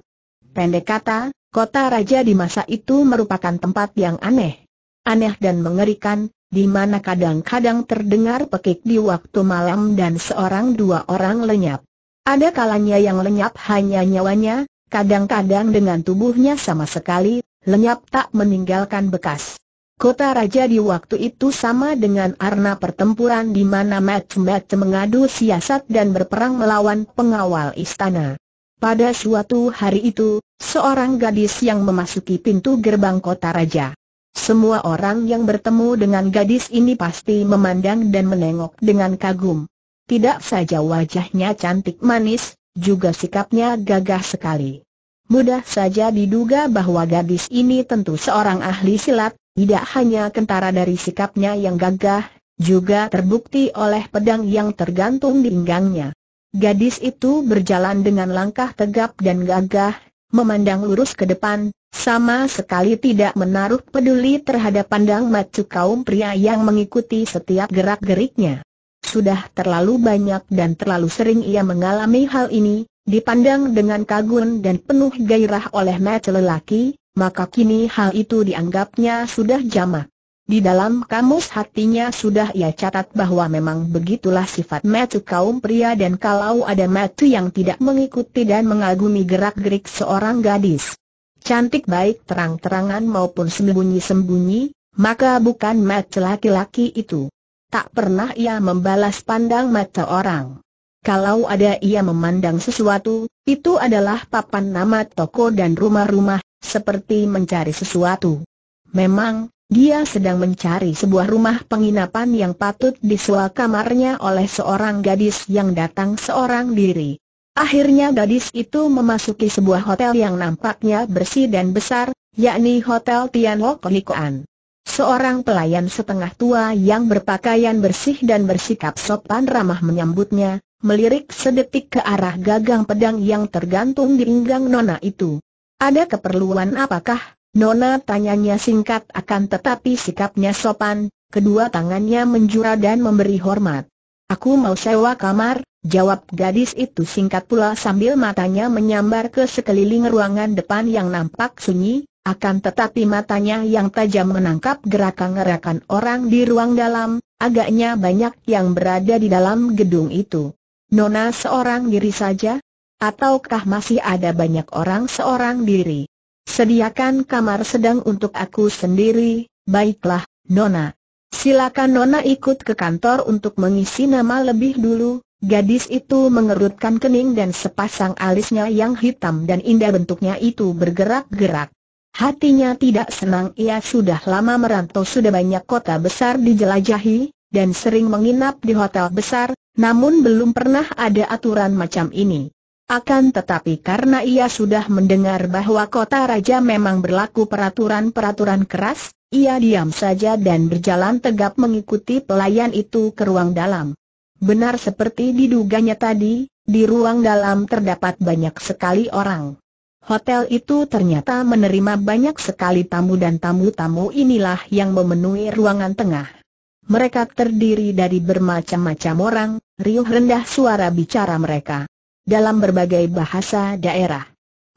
Pendek kata, kota raja di masa itu merupakan tempat yang aneh. Aneh dan mengerikan, di mana kadang-kadang terdengar pekik di waktu malam dan seorang dua orang lenyap. Ada kalanya yang lenyap hanya nyawanya, kadang-kadang dengan tubuhnya sama sekali, lenyap tak meninggalkan bekas. Kota Raja di waktu itu sama dengan arena pertempuran di mana match match mengadu siasat dan berperang melawan pengawal istana. Pada suatu hari itu, seorang gadis yang memasuki pintu gerbang kota raja. Semua orang yang bertemu dengan gadis ini pasti memandang dan menengok dengan kagum. Tidak saja wajahnya cantik manis, juga sikapnya gagah sekali. Mudah saja diduga bahwa gadis ini tentu seorang ahli silat, tidak hanya kentara dari sikapnya yang gagah, juga terbukti oleh pedang yang tergantung di pinggangnya. Gadis itu berjalan dengan langkah tegap dan gagah, memandang lurus ke depan, sama sekali tidak menaruh peduli terhadap pandang macu kaum pria yang mengikuti setiap gerak-geriknya. Sudah terlalu banyak dan terlalu sering ia mengalami hal ini, dipandang dengan kagum dan penuh gairah oleh macu lelaki, maka kini hal itu dianggapnya sudah jamak. Di dalam kamus hatinya sudah ia catat bahwa memang begitulah sifat metu kaum pria dan kalau ada metu yang tidak mengikuti dan mengagumi gerak-gerik seorang gadis. Cantik baik terang-terangan maupun sembunyi-sembunyi, maka bukan metu laki-laki itu. Tak pernah ia membalas pandang mata orang. Kalau ada ia memandang sesuatu, itu adalah papan nama toko dan rumah-rumah seperti mencari sesuatu. Memang, dia sedang mencari sebuah rumah penginapan yang patut disewa kamarnya oleh seorang gadis yang datang seorang diri. Akhirnya gadis itu memasuki sebuah hotel yang nampaknya bersih dan besar, yakni Hotel Tian Lok Likoan. Seorang pelayan setengah tua yang berpakaian bersih dan bersikap sopan ramah menyambutnya, melirik sedetik ke arah gagang pedang yang tergantung di pinggang nona itu. Ada keperluan apakah? Nona tanyanya singkat akan tetapi sikapnya sopan, kedua tangannya menjura dan memberi hormat. Aku mau sewa kamar, jawab gadis itu singkat pula sambil matanya menyambar ke sekeliling ruangan depan yang nampak sunyi, akan tetapi matanya yang tajam menangkap gerakan-gerakan orang di ruang dalam, agaknya banyak yang berada di dalam gedung itu. Nona seorang diri saja, Ataukah masih ada banyak orang seorang diri? Sediakan kamar sedang untuk aku sendiri, baiklah, Nona. Silakan Nona ikut ke kantor untuk mengisi nama lebih dulu. Gadis itu mengerutkan kening dan sepasang alisnya yang hitam dan indah bentuknya itu bergerak-gerak. Hatinya tidak senang ia sudah lama merantau sudah banyak kota besar dijelajahi, dan sering menginap di hotel besar, namun belum pernah ada aturan macam ini. Akan tetapi karena ia sudah mendengar bahwa kota raja memang berlaku peraturan-peraturan keras, ia diam saja dan berjalan tegap mengikuti pelayan itu ke ruang dalam. Benar seperti diduganya tadi, di ruang dalam terdapat banyak sekali orang. Hotel itu ternyata menerima banyak sekali tamu dan tamu-tamu inilah yang memenuhi ruangan tengah. Mereka terdiri dari bermacam-macam orang, riuh rendah suara bicara mereka dalam berbagai bahasa daerah.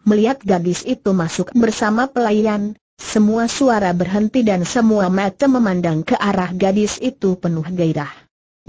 Melihat gadis itu masuk bersama pelayan, semua suara berhenti dan semua mata memandang ke arah gadis itu penuh gairah.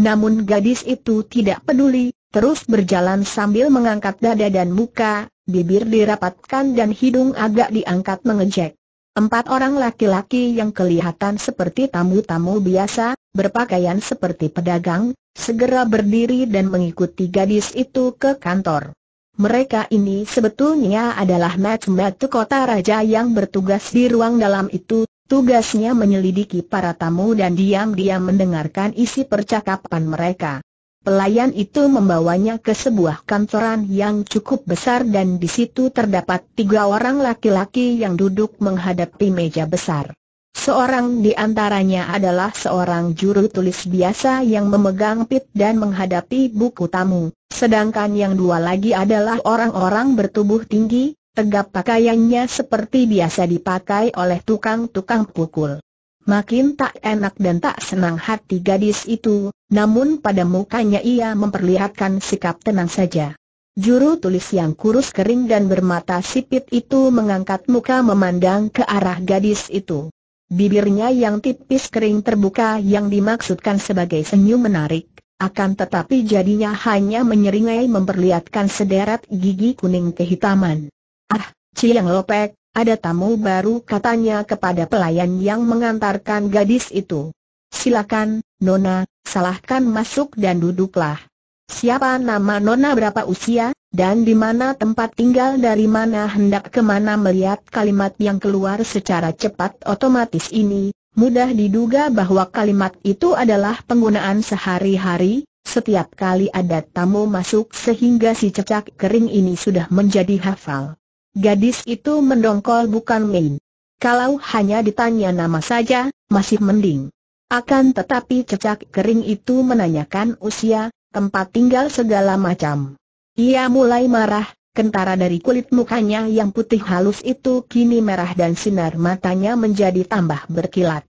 Namun gadis itu tidak peduli, terus berjalan sambil mengangkat dada dan muka, bibir dirapatkan dan hidung agak diangkat mengejek. Empat orang laki-laki yang kelihatan seperti tamu-tamu biasa, berpakaian seperti pedagang, segera berdiri dan mengikuti gadis itu ke kantor. Mereka ini sebetulnya adalah mat-mat kota raja yang bertugas di ruang dalam itu, tugasnya menyelidiki para tamu dan diam-diam mendengarkan isi percakapan mereka. Pelayan itu membawanya ke sebuah kantoran yang cukup besar dan di situ terdapat tiga orang laki-laki yang duduk menghadapi meja besar. Seorang di antaranya adalah seorang juru tulis biasa yang memegang pit dan menghadapi buku tamu, sedangkan yang dua lagi adalah orang-orang bertubuh tinggi, tegap pakaiannya seperti biasa dipakai oleh tukang-tukang pukul. Makin tak enak dan tak senang hati gadis itu, namun pada mukanya ia memperlihatkan sikap tenang saja. Juru tulis yang kurus kering dan bermata sipit itu mengangkat muka memandang ke arah gadis itu. Bibirnya yang tipis kering terbuka yang dimaksudkan sebagai senyum menarik, akan tetapi jadinya hanya menyeringai memperlihatkan sederet gigi kuning kehitaman. Ah, Ciyang Lopek, ada tamu baru katanya kepada pelayan yang mengantarkan gadis itu. Silakan, Nona, salahkan masuk dan duduklah. Siapa nama Nona berapa usia? dan di mana tempat tinggal dari mana hendak kemana melihat kalimat yang keluar secara cepat otomatis ini, mudah diduga bahwa kalimat itu adalah penggunaan sehari-hari, setiap kali ada tamu masuk sehingga si cecak kering ini sudah menjadi hafal. Gadis itu mendongkol bukan main. Kalau hanya ditanya nama saja, masih mending. Akan tetapi cecak kering itu menanyakan usia, tempat tinggal segala macam. Ia mulai marah, kentara dari kulit mukanya yang putih halus itu kini merah dan sinar matanya menjadi tambah berkilat.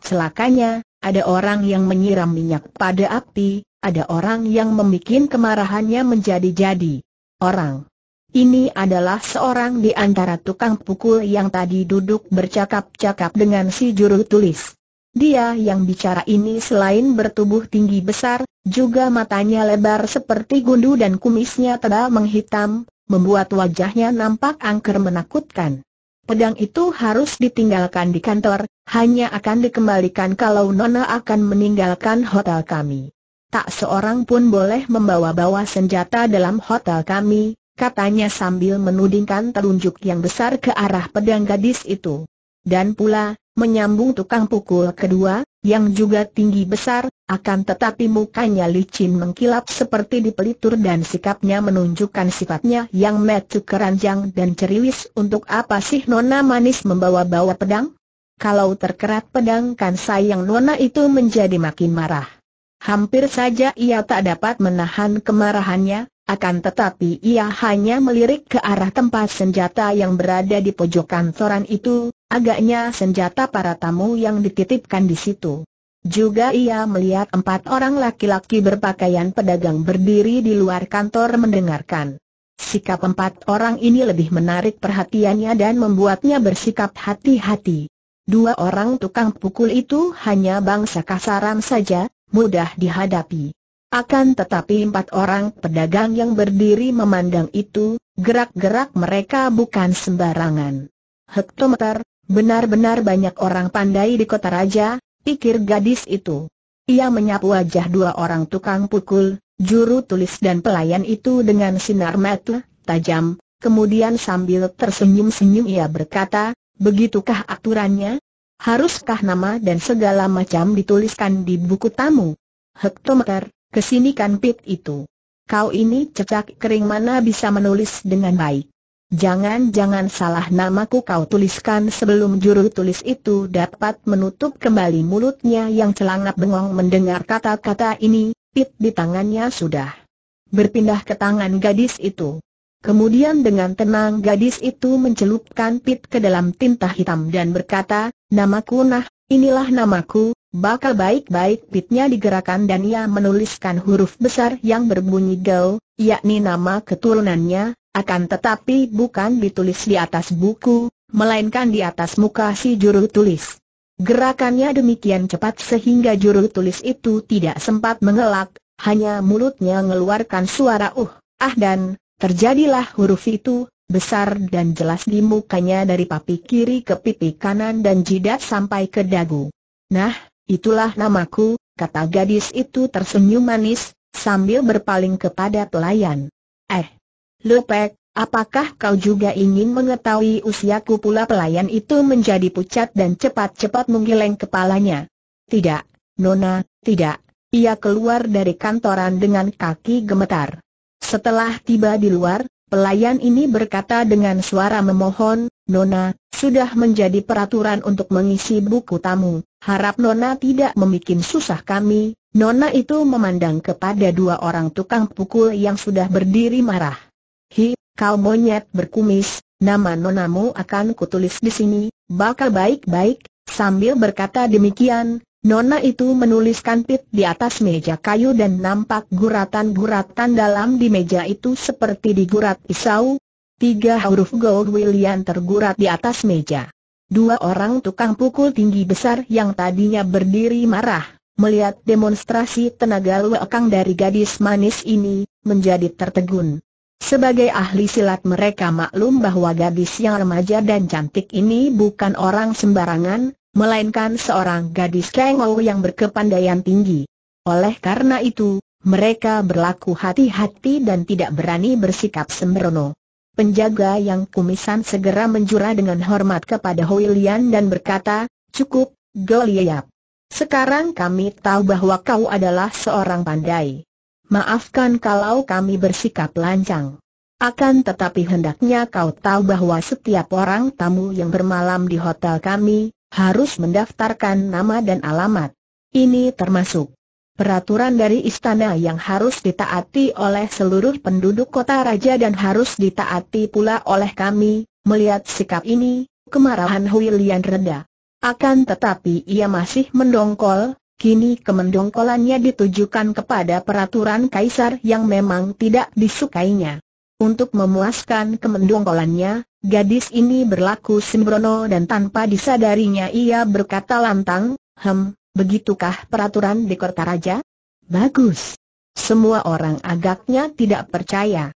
Celakanya, ada orang yang menyiram minyak pada api, ada orang yang membuat kemarahannya menjadi-jadi. Orang ini adalah seorang di antara tukang pukul yang tadi duduk bercakap-cakap dengan si juru tulis. Dia yang bicara ini selain bertubuh tinggi besar, juga matanya lebar seperti gundu dan kumisnya tebal menghitam, membuat wajahnya nampak angker menakutkan. Pedang itu harus ditinggalkan di kantor, hanya akan dikembalikan kalau Nona akan meninggalkan hotel kami. Tak seorang pun boleh membawa-bawa senjata dalam hotel kami, katanya sambil menudingkan telunjuk yang besar ke arah pedang gadis itu. Dan pula, menyambung tukang pukul kedua, yang juga tinggi besar, akan tetapi mukanya licin mengkilap seperti dipelitur dan sikapnya menunjukkan sifatnya yang metu keranjang dan ceriwis untuk apa sih Nona Manis membawa-bawa pedang? Kalau terkerat pedang kan sayang Nona itu menjadi makin marah. Hampir saja ia tak dapat menahan kemarahannya, akan tetapi ia hanya melirik ke arah tempat senjata yang berada di pojok kantoran itu, agaknya senjata para tamu yang dititipkan di situ. Juga ia melihat empat orang laki-laki berpakaian pedagang berdiri di luar kantor mendengarkan. Sikap empat orang ini lebih menarik perhatiannya dan membuatnya bersikap hati-hati. Dua orang tukang pukul itu hanya bangsa kasaran saja, mudah dihadapi. Akan tetapi empat orang pedagang yang berdiri memandang itu, gerak-gerak mereka bukan sembarangan. Hektometer, Benar-benar banyak orang pandai di kota raja, pikir gadis itu. Ia menyapu wajah dua orang tukang pukul, juru tulis dan pelayan itu dengan sinar mata tajam, kemudian sambil tersenyum-senyum ia berkata, begitukah aturannya? Haruskah nama dan segala macam dituliskan di buku tamu? Hektometer, kesini kan Pit itu. Kau ini cecak kering mana bisa menulis dengan baik. Jangan-jangan salah namaku kau tuliskan sebelum juru tulis itu dapat menutup kembali mulutnya yang celangap bengong mendengar kata-kata ini, pit di tangannya sudah berpindah ke tangan gadis itu. Kemudian dengan tenang gadis itu mencelupkan pit ke dalam tinta hitam dan berkata, namaku nah, inilah namaku, bakal baik-baik pitnya digerakkan dan ia menuliskan huruf besar yang berbunyi Gau, yakni nama keturunannya, akan tetapi bukan ditulis di atas buku, melainkan di atas muka si juru tulis. Gerakannya demikian cepat sehingga juru tulis itu tidak sempat mengelak, hanya mulutnya mengeluarkan suara uh, ah dan, terjadilah huruf itu, besar dan jelas di mukanya dari papi kiri ke pipi kanan dan jidat sampai ke dagu. Nah, itulah namaku, kata gadis itu tersenyum manis, sambil berpaling kepada pelayan. Eh, Lepek, apakah kau juga ingin mengetahui usiaku pula pelayan itu menjadi pucat dan cepat-cepat menggeleng kepalanya. Tidak, Nona, tidak. Ia keluar dari kantoran dengan kaki gemetar. Setelah tiba di luar, pelayan ini berkata dengan suara memohon, Nona, sudah menjadi peraturan untuk mengisi buku tamu. Harap Nona tidak membuat susah kami. Nona itu memandang kepada dua orang tukang pukul yang sudah berdiri marah. Hi, kau monyet berkumis, nama nonamu akan kutulis di sini, bakal baik-baik, sambil berkata demikian, Nona itu menuliskan pit di atas meja kayu dan nampak guratan-guratan dalam di meja itu seperti digurat pisau. Tiga huruf Gold William tergurat di atas meja. Dua orang tukang pukul tinggi besar yang tadinya berdiri marah, melihat demonstrasi tenaga luakang dari gadis manis ini, menjadi tertegun. Sebagai ahli silat mereka maklum bahwa gadis yang remaja dan cantik ini bukan orang sembarangan, melainkan seorang gadis kengol yang berkepandaian tinggi. Oleh karena itu, mereka berlaku hati-hati dan tidak berani bersikap sembrono. Penjaga yang kumisan segera menjura dengan hormat kepada Hoi dan berkata, Cukup, Goliap. Sekarang kami tahu bahwa kau adalah seorang pandai maafkan kalau kami bersikap lancang. Akan tetapi hendaknya kau tahu bahwa setiap orang tamu yang bermalam di hotel kami, harus mendaftarkan nama dan alamat. Ini termasuk peraturan dari istana yang harus ditaati oleh seluruh penduduk kota raja dan harus ditaati pula oleh kami, melihat sikap ini, kemarahan William reda. Akan tetapi ia masih mendongkol, Kini kemendongkolannya ditujukan kepada peraturan kaisar yang memang tidak disukainya. Untuk memuaskan kemendongkolannya, gadis ini berlaku sembrono dan tanpa disadarinya ia berkata lantang, Hem, begitukah peraturan di kota raja? Bagus. Semua orang agaknya tidak percaya.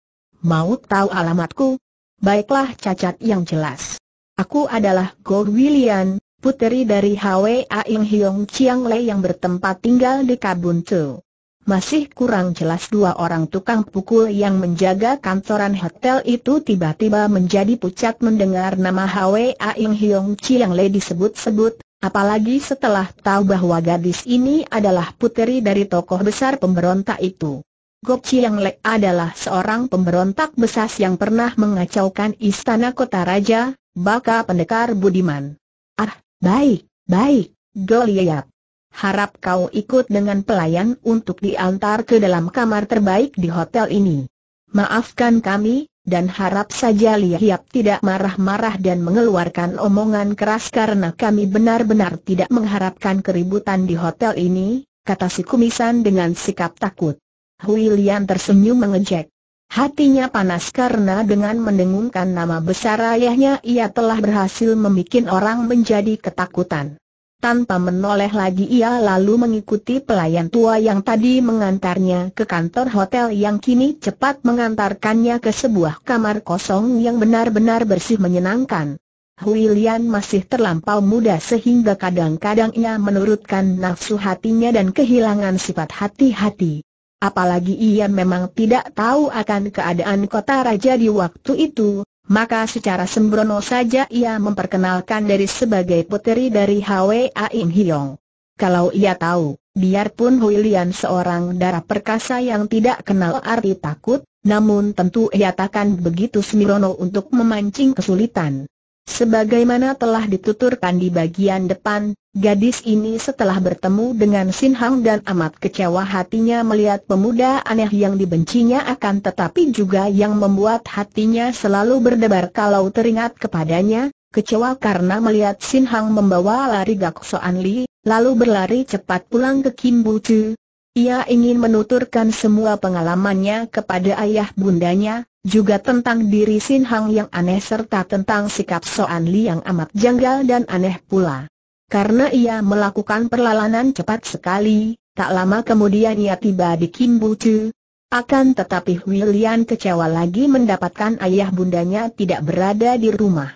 Mau tahu alamatku? Baiklah cacat yang jelas. Aku adalah Gold William, puteri dari Hwa Ing Hiong Chiang Le yang bertempat tinggal di Kabun Tu. Masih kurang jelas dua orang tukang pukul yang menjaga kantoran hotel itu tiba-tiba menjadi pucat mendengar nama Hwa Ing Hiong Chiang Le disebut-sebut, apalagi setelah tahu bahwa gadis ini adalah puteri dari tokoh besar pemberontak itu. Gok Chiang Le adalah seorang pemberontak besar yang pernah mengacaukan istana kota raja, baka pendekar budiman. Ah, Baik, baik, Goliat. Harap kau ikut dengan pelayan untuk diantar ke dalam kamar terbaik di hotel ini. Maafkan kami, dan harap saja Lihiap tidak marah-marah dan mengeluarkan omongan keras karena kami benar-benar tidak mengharapkan keributan di hotel ini, kata si kumisan dengan sikap takut. Huilian tersenyum mengejek. Hatinya panas karena dengan mendengungkan nama besar ayahnya ia telah berhasil membuat orang menjadi ketakutan. Tanpa menoleh lagi ia lalu mengikuti pelayan tua yang tadi mengantarnya ke kantor hotel yang kini cepat mengantarkannya ke sebuah kamar kosong yang benar-benar bersih menyenangkan. Hui masih terlampau muda sehingga kadang-kadang ia menurutkan nafsu hatinya dan kehilangan sifat hati-hati apalagi ia memang tidak tahu akan keadaan kota raja di waktu itu, maka secara sembrono saja ia memperkenalkan dari sebagai puteri dari HWA Aing Hyong. Kalau ia tahu, biarpun Huilian seorang darah perkasa yang tidak kenal arti takut, namun tentu ia takkan begitu sembrono untuk memancing kesulitan. Sebagaimana telah dituturkan di bagian depan, Gadis ini setelah bertemu dengan Sin Hang dan amat kecewa hatinya melihat pemuda aneh yang dibencinya akan tetapi juga yang membuat hatinya selalu berdebar kalau teringat kepadanya, kecewa karena melihat Sin Hang membawa lari Gak Soan Li, lalu berlari cepat pulang ke Kim Bu Chu. Ia ingin menuturkan semua pengalamannya kepada ayah bundanya, juga tentang diri Sin Hang yang aneh serta tentang sikap Soan Li yang amat janggal dan aneh pula. Karena ia melakukan perjalanan cepat sekali, tak lama kemudian ia tiba di Kimbutu. Akan tetapi William kecewa lagi mendapatkan ayah bundanya tidak berada di rumah.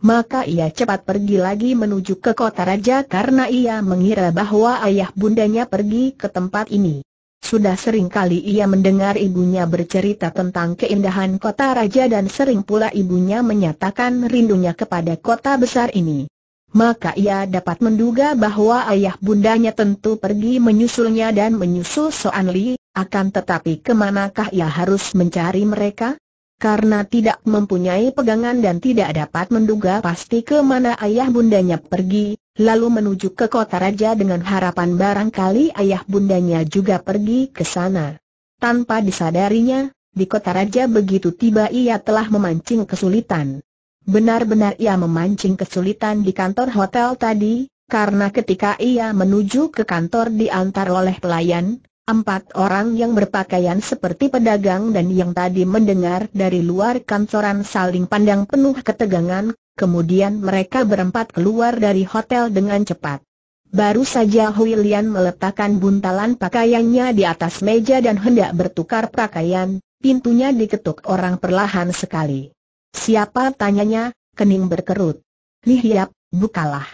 Maka ia cepat pergi lagi menuju ke kota raja karena ia mengira bahwa ayah bundanya pergi ke tempat ini. Sudah sering kali ia mendengar ibunya bercerita tentang keindahan kota raja dan sering pula ibunya menyatakan rindunya kepada kota besar ini maka ia dapat menduga bahwa ayah bundanya tentu pergi menyusulnya dan menyusul Soan Li, akan tetapi kemanakah ia harus mencari mereka? Karena tidak mempunyai pegangan dan tidak dapat menduga pasti kemana ayah bundanya pergi, lalu menuju ke kota raja dengan harapan barangkali ayah bundanya juga pergi ke sana. Tanpa disadarinya, di kota raja begitu tiba ia telah memancing kesulitan. Benar-benar ia memancing kesulitan di kantor hotel tadi, karena ketika ia menuju ke kantor diantar oleh pelayan, Empat orang yang berpakaian seperti pedagang dan yang tadi mendengar dari luar kantoran saling pandang penuh ketegangan, kemudian mereka berempat keluar dari hotel dengan cepat. Baru saja Hui meletakkan buntalan pakaiannya di atas meja dan hendak bertukar pakaian, pintunya diketuk orang perlahan sekali. Siapa tanyanya, kening berkerut. Nih Lihiap, bukalah.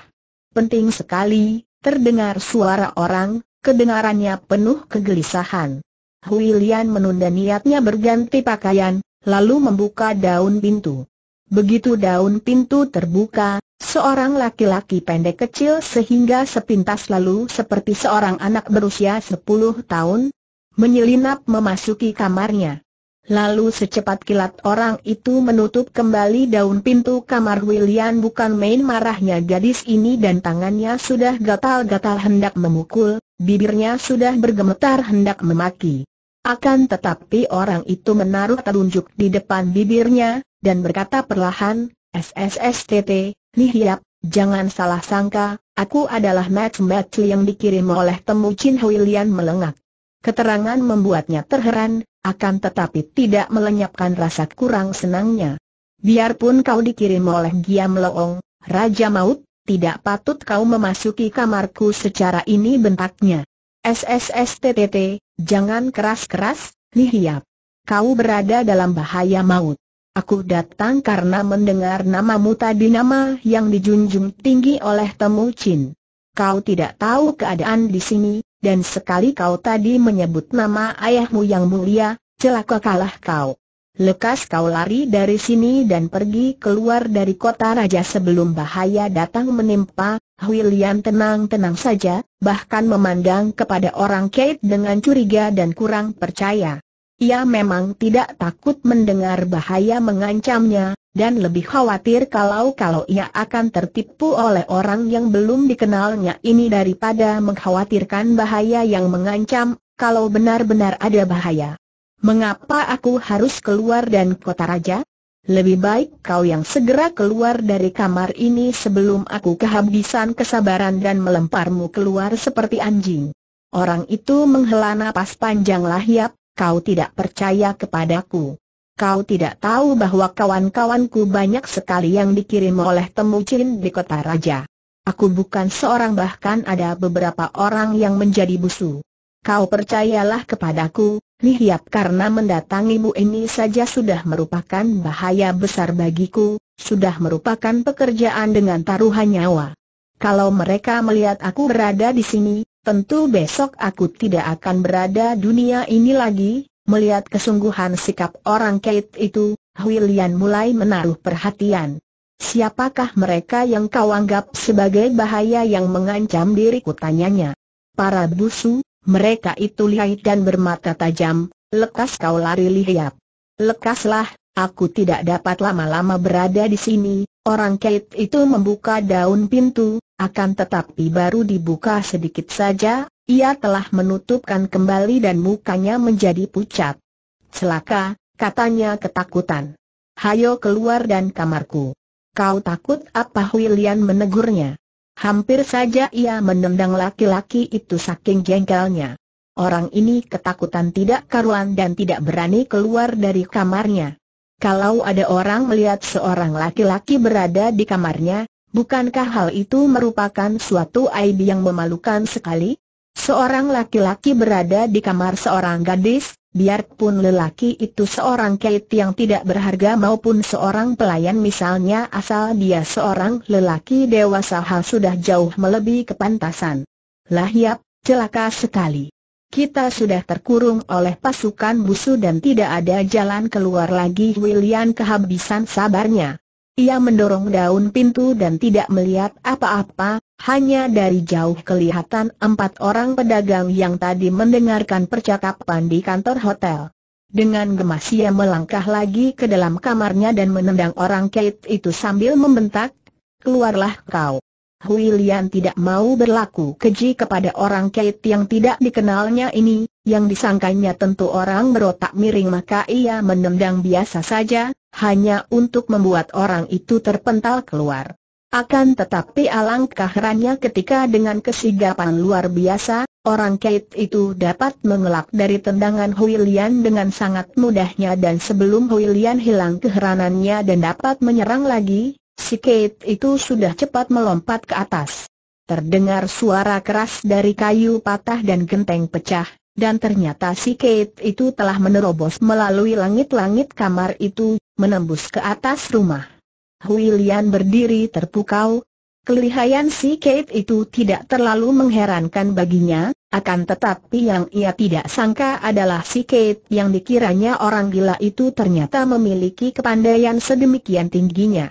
Penting sekali, terdengar suara orang, kedengarannya penuh kegelisahan. Huilian menunda niatnya berganti pakaian, lalu membuka daun pintu. Begitu daun pintu terbuka, seorang laki-laki pendek kecil sehingga sepintas lalu seperti seorang anak berusia 10 tahun, menyelinap memasuki kamarnya. Lalu secepat kilat orang itu menutup kembali daun pintu kamar William bukan main marahnya gadis ini dan tangannya sudah gatal-gatal hendak memukul, bibirnya sudah bergemetar hendak memaki. Akan tetapi orang itu menaruh telunjuk di depan bibirnya, dan berkata perlahan, SSSTT, Nihiap, jangan salah sangka, aku adalah match-match yang dikirim oleh temu Chin William melengak. Keterangan membuatnya terheran, akan tetapi tidak melenyapkan rasa kurang senangnya. Biarpun kau dikirim oleh Giam Loong, Raja Maut, tidak patut kau memasuki kamarku secara ini bentaknya. SSSTTT, jangan keras-keras, lihiap. Kau berada dalam bahaya maut. Aku datang karena mendengar namamu tadi nama yang dijunjung tinggi oleh Temu Chin. Kau tidak tahu keadaan di sini, dan sekali kau tadi menyebut nama ayahmu yang mulia, celaka kalah kau. Lekas kau lari dari sini dan pergi keluar dari kota raja sebelum bahaya datang menimpa, William tenang-tenang saja, bahkan memandang kepada orang Kate dengan curiga dan kurang percaya. Ia memang tidak takut mendengar bahaya mengancamnya, dan lebih khawatir kalau-kalau ia akan tertipu oleh orang yang belum dikenalnya ini daripada mengkhawatirkan bahaya yang mengancam, kalau benar-benar ada bahaya. Mengapa aku harus keluar dan kota raja? Lebih baik kau yang segera keluar dari kamar ini sebelum aku kehabisan kesabaran dan melemparmu keluar seperti anjing. Orang itu menghela napas panjang lahyap, kau tidak percaya kepadaku. Kau tidak tahu bahwa kawan-kawanku banyak sekali yang dikirim oleh Temujin di kota raja. Aku bukan seorang bahkan ada beberapa orang yang menjadi busu. Kau percayalah kepadaku, Lihiap karena mendatangimu ini saja sudah merupakan bahaya besar bagiku, sudah merupakan pekerjaan dengan taruhan nyawa. Kalau mereka melihat aku berada di sini, tentu besok aku tidak akan berada dunia ini lagi, Melihat kesungguhan sikap orang Kate itu, Hui mulai menaruh perhatian. Siapakah mereka yang kau anggap sebagai bahaya yang mengancam diriku tanyanya. Para busu, mereka itu lihai dan bermata tajam, lekas kau lari lihat. Lekaslah, aku tidak dapat lama-lama berada di sini, Orang Kate itu membuka daun pintu, akan tetapi baru dibuka sedikit saja, ia telah menutupkan kembali dan mukanya menjadi pucat. Celaka, katanya ketakutan. Hayo keluar dan kamarku. Kau takut apa William menegurnya? Hampir saja ia menendang laki-laki itu saking jengkelnya. Orang ini ketakutan tidak karuan dan tidak berani keluar dari kamarnya. Kalau ada orang melihat seorang laki-laki berada di kamarnya, bukankah hal itu merupakan suatu aib yang memalukan sekali? Seorang laki-laki berada di kamar seorang gadis, biarpun lelaki itu seorang kait yang tidak berharga maupun seorang pelayan misalnya asal dia seorang lelaki dewasa hal sudah jauh melebihi kepantasan. Lah yap, celaka sekali. Kita sudah terkurung oleh pasukan musuh dan tidak ada jalan keluar lagi William kehabisan sabarnya. Ia mendorong daun pintu dan tidak melihat apa-apa, hanya dari jauh kelihatan empat orang pedagang yang tadi mendengarkan percakapan di kantor hotel. Dengan gemas ia melangkah lagi ke dalam kamarnya dan menendang orang Kate itu sambil membentak, Keluarlah kau! Hui Lian tidak mau berlaku keji kepada orang Kate yang tidak dikenalnya ini, yang disangkanya tentu orang berotak miring maka ia menendang biasa saja, hanya untuk membuat orang itu terpental keluar. Akan tetapi alangkah herannya ketika dengan kesigapan luar biasa, orang Kate itu dapat mengelak dari tendangan Hui Lian dengan sangat mudahnya dan sebelum Hui Lian hilang keheranannya dan dapat menyerang lagi, Si Kate itu sudah cepat melompat ke atas. Terdengar suara keras dari kayu patah dan genteng pecah, dan ternyata si Kate itu telah menerobos melalui langit-langit kamar itu, menembus ke atas rumah. Huilian berdiri terpukau. Kelihayan si Kate itu tidak terlalu mengherankan baginya, akan tetapi yang ia tidak sangka adalah si Kate yang dikiranya orang gila itu ternyata memiliki kepandaian sedemikian tingginya.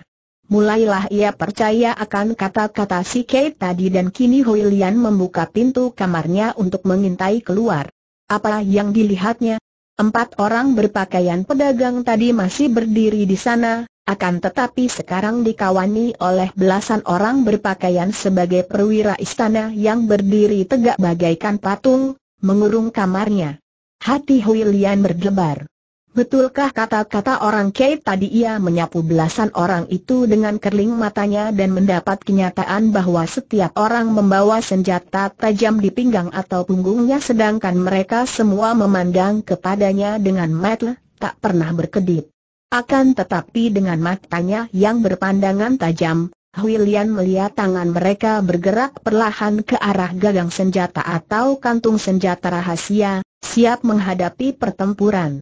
Mulailah ia percaya akan kata-kata si Kate tadi dan kini Hui Lian membuka pintu kamarnya untuk mengintai keluar. Apa yang dilihatnya? Empat orang berpakaian pedagang tadi masih berdiri di sana, akan tetapi sekarang dikawani oleh belasan orang berpakaian sebagai perwira istana yang berdiri tegak bagaikan patung, mengurung kamarnya. Hati Hui Lian berdebar. Betulkah kata-kata orang Kate tadi ia menyapu belasan orang itu dengan kerling matanya dan mendapat kenyataan bahwa setiap orang membawa senjata tajam di pinggang atau punggungnya sedangkan mereka semua memandang kepadanya dengan mata tak pernah berkedip. Akan tetapi dengan matanya yang berpandangan tajam, William melihat tangan mereka bergerak perlahan ke arah gagang senjata atau kantung senjata rahasia, siap menghadapi pertempuran.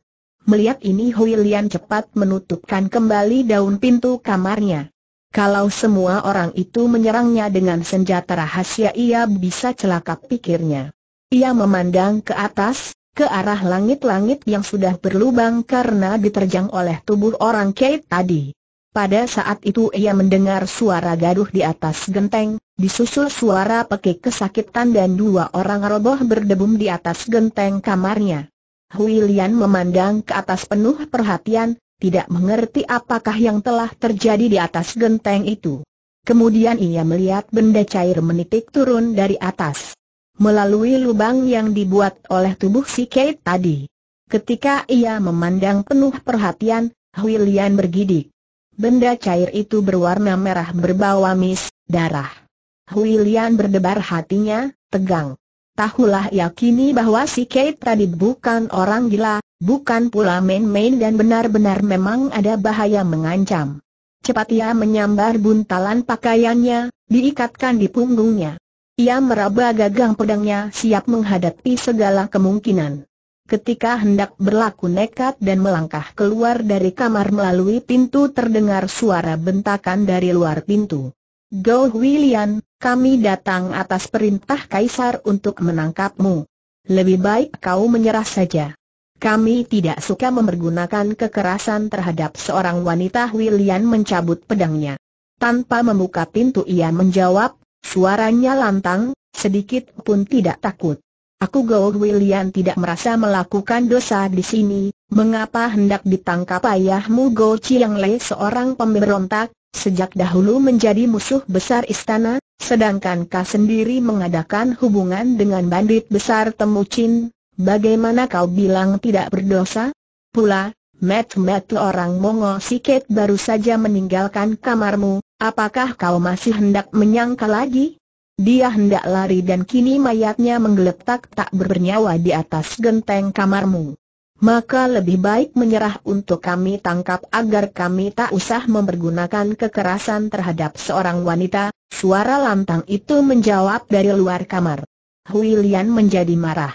Melihat ini Hui Lian cepat menutupkan kembali daun pintu kamarnya. Kalau semua orang itu menyerangnya dengan senjata rahasia ia bisa celaka pikirnya. Ia memandang ke atas, ke arah langit-langit yang sudah berlubang karena diterjang oleh tubuh orang Kate tadi. Pada saat itu ia mendengar suara gaduh di atas genteng, disusul suara pekik kesakitan dan dua orang roboh berdebum di atas genteng kamarnya. Hui memandang ke atas penuh perhatian, tidak mengerti apakah yang telah terjadi di atas genteng itu. Kemudian ia melihat benda cair menitik turun dari atas. Melalui lubang yang dibuat oleh tubuh si Kate tadi. Ketika ia memandang penuh perhatian, Hui Lian bergidik. Benda cair itu berwarna merah berbau amis, darah. Hui berdebar hatinya, tegang. Tahulah yakini bahwa si Kate tadi bukan orang gila, bukan pula main-main dan benar-benar memang ada bahaya mengancam. Cepat ia menyambar buntalan pakaiannya, diikatkan di punggungnya. Ia meraba gagang pedangnya siap menghadapi segala kemungkinan. Ketika hendak berlaku nekat dan melangkah keluar dari kamar melalui pintu terdengar suara bentakan dari luar pintu. Go William, kami datang atas perintah Kaisar untuk menangkapmu. Lebih baik kau menyerah saja. Kami tidak suka mempergunakan kekerasan terhadap seorang wanita William mencabut pedangnya. Tanpa membuka pintu ia menjawab, suaranya lantang, sedikit pun tidak takut. Aku Go William tidak merasa melakukan dosa di sini, mengapa hendak ditangkap ayahmu Go Chiang Lei seorang pemberontak, sejak dahulu menjadi musuh besar istana, sedangkan kau sendiri mengadakan hubungan dengan bandit besar Temucin, bagaimana kau bilang tidak berdosa? Pula, met-met orang Mongol Siket baru saja meninggalkan kamarmu, apakah kau masih hendak menyangka lagi? Dia hendak lari dan kini mayatnya menggeletak tak bernyawa di atas genteng kamarmu maka lebih baik menyerah untuk kami tangkap agar kami tak usah mempergunakan kekerasan terhadap seorang wanita, suara lantang itu menjawab dari luar kamar. Hui menjadi marah.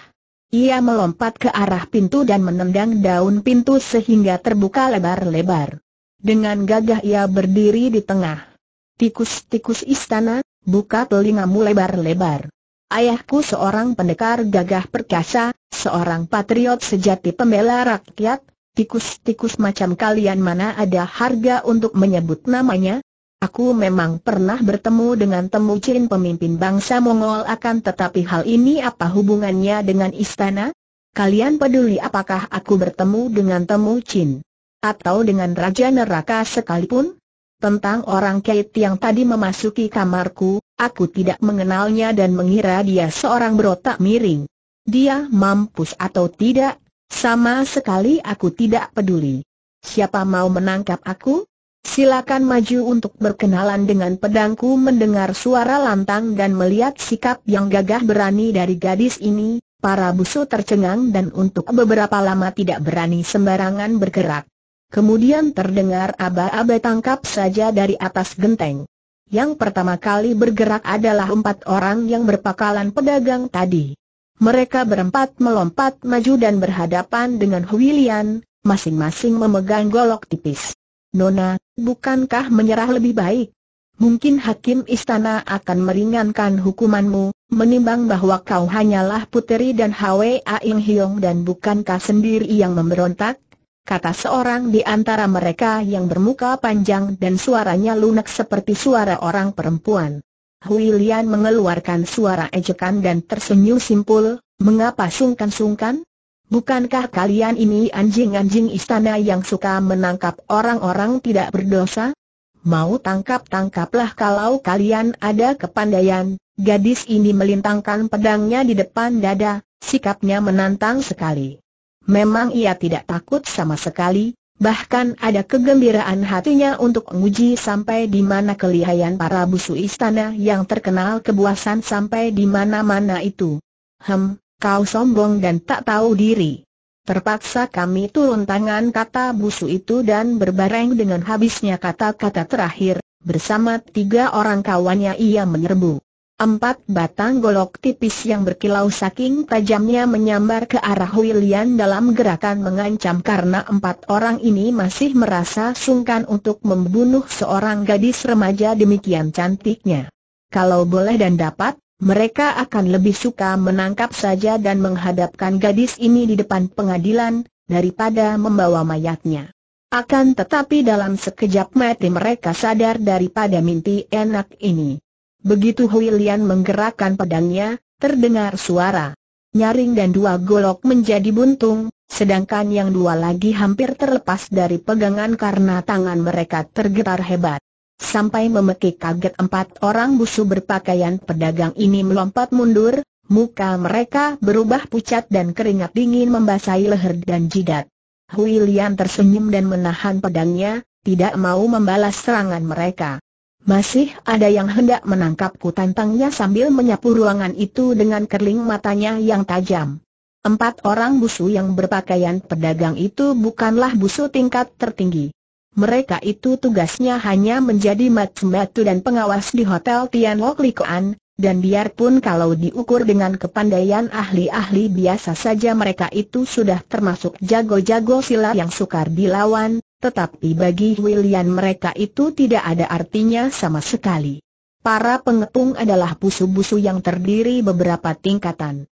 Ia melompat ke arah pintu dan menendang daun pintu sehingga terbuka lebar-lebar. Dengan gagah ia berdiri di tengah. Tikus-tikus istana, buka telingamu lebar-lebar. Ayahku seorang pendekar gagah perkasa, seorang patriot sejati pembela rakyat, tikus-tikus macam kalian mana ada harga untuk menyebut namanya? Aku memang pernah bertemu dengan Temujin pemimpin bangsa Mongol akan tetapi hal ini apa hubungannya dengan istana? Kalian peduli apakah aku bertemu dengan Temujin, Atau dengan Raja Neraka sekalipun? Tentang orang Kate yang tadi memasuki kamarku, Aku tidak mengenalnya dan mengira dia seorang berotak miring. Dia mampus atau tidak, sama sekali aku tidak peduli. Siapa mau menangkap aku? Silakan maju untuk berkenalan dengan pedangku mendengar suara lantang dan melihat sikap yang gagah berani dari gadis ini, para busu tercengang dan untuk beberapa lama tidak berani sembarangan bergerak. Kemudian terdengar aba-aba tangkap saja dari atas genteng. Yang pertama kali bergerak adalah empat orang yang berpakalan pedagang tadi. Mereka berempat melompat maju dan berhadapan dengan Huilian, masing-masing memegang golok tipis. Nona, bukankah menyerah lebih baik? Mungkin hakim istana akan meringankan hukumanmu, menimbang bahwa kau hanyalah puteri dan Hwa Ing Hiong dan bukankah sendiri yang memberontak? kata seorang di antara mereka yang bermuka panjang dan suaranya lunak seperti suara orang perempuan. Hui Lian mengeluarkan suara ejekan dan tersenyum simpul, mengapa sungkan-sungkan? Bukankah kalian ini anjing-anjing istana yang suka menangkap orang-orang tidak berdosa? Mau tangkap-tangkaplah kalau kalian ada kepandaian, gadis ini melintangkan pedangnya di depan dada, sikapnya menantang sekali. Memang ia tidak takut sama sekali, bahkan ada kegembiraan hatinya untuk menguji sampai di mana kelihayan para busu istana yang terkenal kebuasan sampai di mana-mana itu. Hem, kau sombong dan tak tahu diri. Terpaksa kami turun tangan kata busu itu dan berbareng dengan habisnya kata-kata terakhir, bersama tiga orang kawannya ia menyerbu. Empat batang golok tipis yang berkilau saking tajamnya menyambar ke arah William dalam gerakan mengancam karena empat orang ini masih merasa sungkan untuk membunuh seorang gadis remaja demikian cantiknya. Kalau boleh dan dapat, mereka akan lebih suka menangkap saja dan menghadapkan gadis ini di depan pengadilan, daripada membawa mayatnya. Akan tetapi dalam sekejap mati mereka sadar daripada mimpi enak ini. Begitu Hui Lian menggerakkan pedangnya, terdengar suara. Nyaring dan dua golok menjadi buntung, sedangkan yang dua lagi hampir terlepas dari pegangan karena tangan mereka tergetar hebat. Sampai memekik kaget empat orang busu berpakaian pedagang ini melompat mundur, muka mereka berubah pucat dan keringat dingin membasahi leher dan jidat. Hui Lian tersenyum dan menahan pedangnya, tidak mau membalas serangan mereka. Masih ada yang hendak menangkapku tantangnya sambil menyapu ruangan itu dengan kerling matanya yang tajam. Empat orang busu yang berpakaian pedagang itu bukanlah busu tingkat tertinggi. Mereka itu tugasnya hanya menjadi matsumatu dan pengawas di Hotel Tian Lok Likoan, dan biarpun kalau diukur dengan kepandaian ahli-ahli biasa saja mereka itu sudah termasuk jago-jago silat yang sukar dilawan, tetapi bagi William mereka itu tidak ada artinya sama sekali. Para pengepung adalah busu-busu yang terdiri beberapa tingkatan.